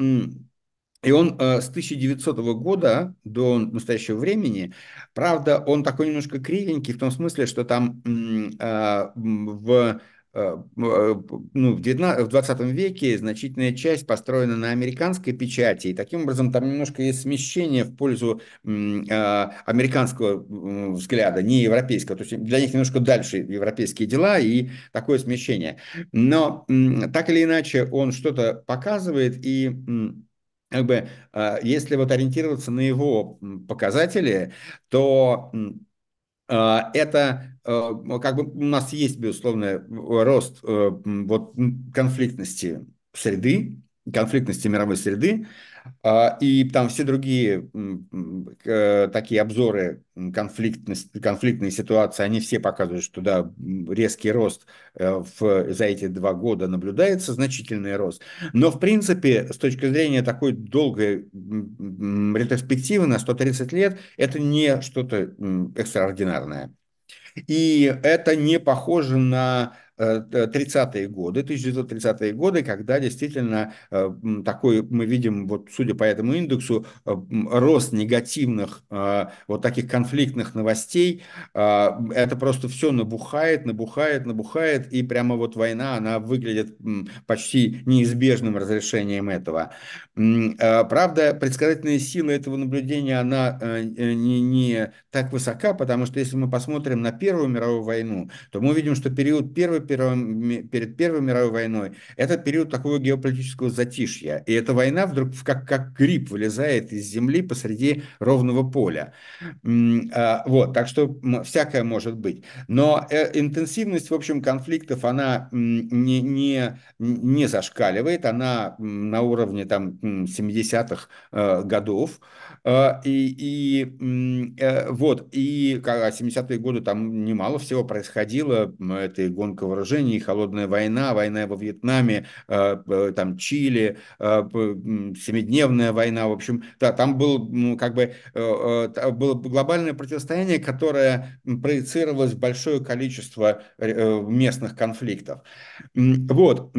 и он э, с 1900 года до настоящего времени, правда, он такой немножко кривенький в том смысле, что там э, э, в э, ну, в 20 веке значительная часть построена на американской печати, и таким образом там немножко есть смещение в пользу э, американского взгляда, не европейского. То есть для них немножко дальше европейские дела и такое смещение. Но так или иначе он что-то показывает, и как бы, а, если вот ориентироваться на его показатели, то а, это э, как бы у нас есть, безусловно, рост э, вот, конфликтности среды, конфликтности мировой среды, а, и там все другие э, такие обзоры конфликтные ситуации, они все показывают, что да, резкий рост э, в, за эти два года наблюдается, значительный рост. Но, в принципе, с точки зрения такой долгой ретроспективы на 130 лет, это не что-то экстраординарное. И это не похоже на 30-е э, годы, 1930-е годы, когда действительно э, такой, мы видим, вот судя по этому индексу, э, рост негативных вот таких конфликтных новостей, это просто все набухает, набухает, набухает, и прямо вот война, она выглядит почти неизбежным разрешением этого. А, правда, предсказательная сила этого наблюдения, она э, э, не, не так высока, потому что если мы посмотрим на Первую мировую войну, то мы увидим, что период Первой, Первой, перед Первой мировой войной – это период такого геополитического затишья. И эта война вдруг как, как гриб вылезает из земли посреди ровного поля. А, вот, так что всякое может быть. Но э, интенсивность, в общем, конфликтов, она не, не, не зашкаливает, она на уровне там 70-х э, годов. Э, и, и э, вот, и 70-е а годы там немало всего происходило. Это и гонка вооружений, и холодная война, война во Вьетнаме, там Чили, семидневная война. В общем, да, там был ну, как бы было глобальное противостояние, которое проецировалось в большое количество местных конфликтов. Вот.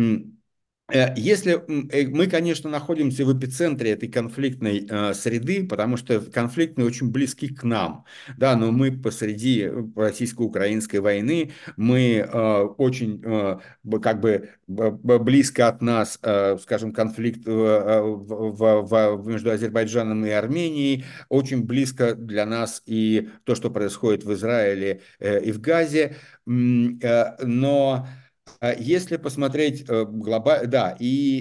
Э, если э, мы, конечно, находимся в эпицентре этой конфликтной э, среды, потому что конфликтный очень близкий к нам, да, но мы посреди российско-украинской войны, мы очень как бы близко от нас, скажем, конфликт в, в, в, между Азербайджаном и Арменией, очень близко для нас и то, что происходит в Израиле и в Газе, но а если посмотреть э, глобально, да, и,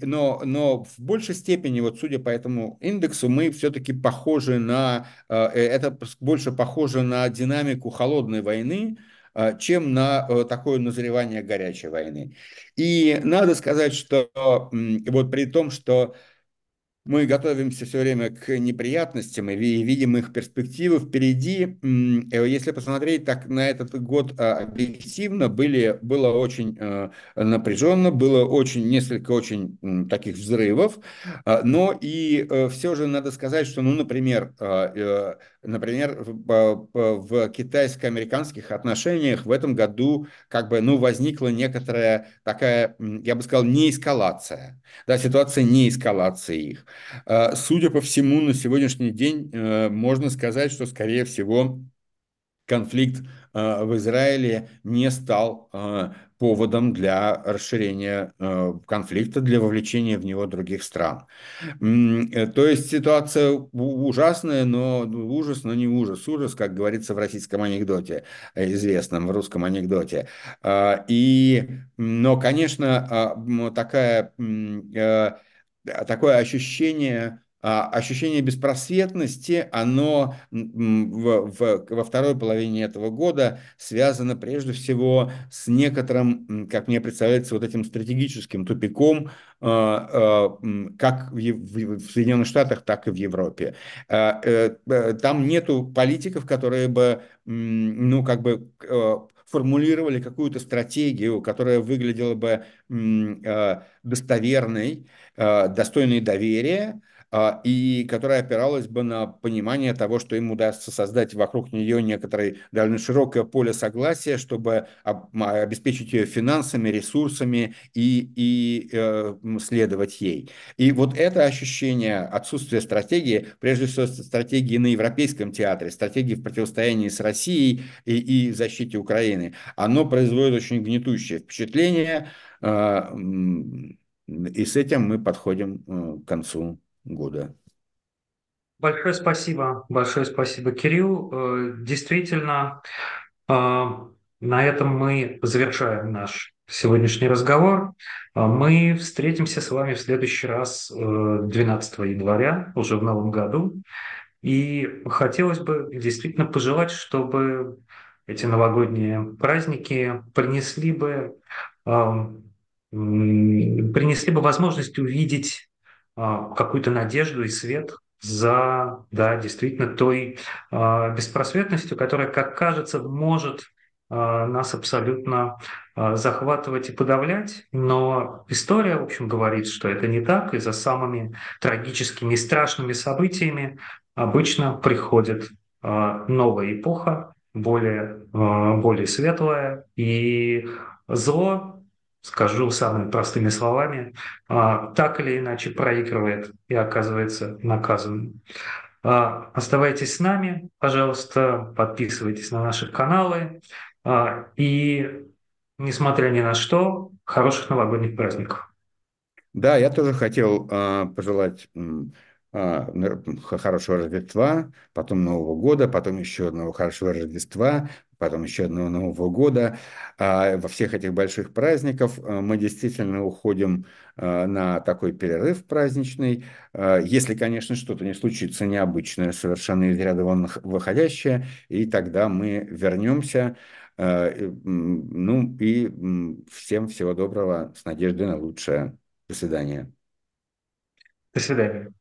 и, но, но в большей степени, вот судя по этому индексу, мы все-таки похожи на, э, э, это больше похоже на динамику холодной войны, чем на такое назревание горячей войны. И надо сказать, что вот при том, что мы готовимся все время к неприятностям и видим их перспективы впереди. Э, если посмотреть так на этот год а, объективно, были, было очень э, напряженно, было очень несколько очень таких взрывов, а, но и э, все же надо сказать, что, ну, например, а, например, в, в китайско-американских отношениях в этом году как бы, ну, возникла некоторая такая, я бы сказал, не да, ситуация не их. А, судя по всему, на сегодняшний день э, можно сказать, что, скорее всего, конфликт а, в Израиле не стал а, поводом для расширения э, конфликта, для вовлечения в него других стран. Э, то есть ситуация ужасная, но ну, ужас, но не ужас. Ужас, как говорится в российском анекдоте, э, известном в русском анекдоте. А, и, но, конечно, а, такая, такое ощущение а, ощущение беспросветности, оно в, в, во второй половине этого года связано прежде всего с некоторым, как мне представляется, вот этим стратегическим тупиком, а, а, как в, в Соединенных Штатах, так и в Европе. Э, там нету политиков, которые бы, ну, как бы э, формулировали какую-то стратегию, которая выглядела бы э, достоверной, достойной доверия, а, и которая опиралась бы на понимание того, что им удастся создать вокруг нее некоторое довольно широкое поле согласия, чтобы обеспечить ее финансами, ресурсами и, и э, следовать ей. И вот это ощущение отсутствия стратегии, прежде всего стратегии на европейском театре, стратегии в противостоянии с Россией и, и защите Украины, оно производит очень гнетущее впечатление, а, и с этим мы подходим э, к концу года. Большое спасибо, большое спасибо, Кирилл. Э, действительно, э, на этом мы завершаем наш сегодняшний разговор. Э, мы встретимся с вами в следующий раз 12 января, уже в новом году. И хотелось бы действительно пожелать, чтобы эти новогодние праздники принесли бы, принесли бы возможность увидеть а, какую-то надежду и свет за, да, действительно той а, беспросветностью, которая, как кажется, может а, нас абсолютно захватывать и подавлять, но история, в общем, говорит, что это не так, и за самыми трагическими и страшными событиями обычно приходит новая эпоха, более, более светлая, и зло скажу самыми простыми словами, а, так или иначе проигрывает и оказывается наказанным. А, оставайтесь с нами, пожалуйста, подписывайтесь на наши каналы а, и, несмотря ни на что, хороших новогодних праздников. Да, я тоже хотел пожелать а, хорошего Рождества, потом Нового года, потом еще одного хорошего Рождества, потом еще одного Нового года. А, во всех этих больших праздников э, мы действительно уходим э, на такой перерыв праздничный, э, если, конечно, что-то не случится необычное, совершенно из ряда вон выходящее, и тогда мы вернемся. Ну и всем всего доброго, с надеждой на лучшее. До свидания. До свидания.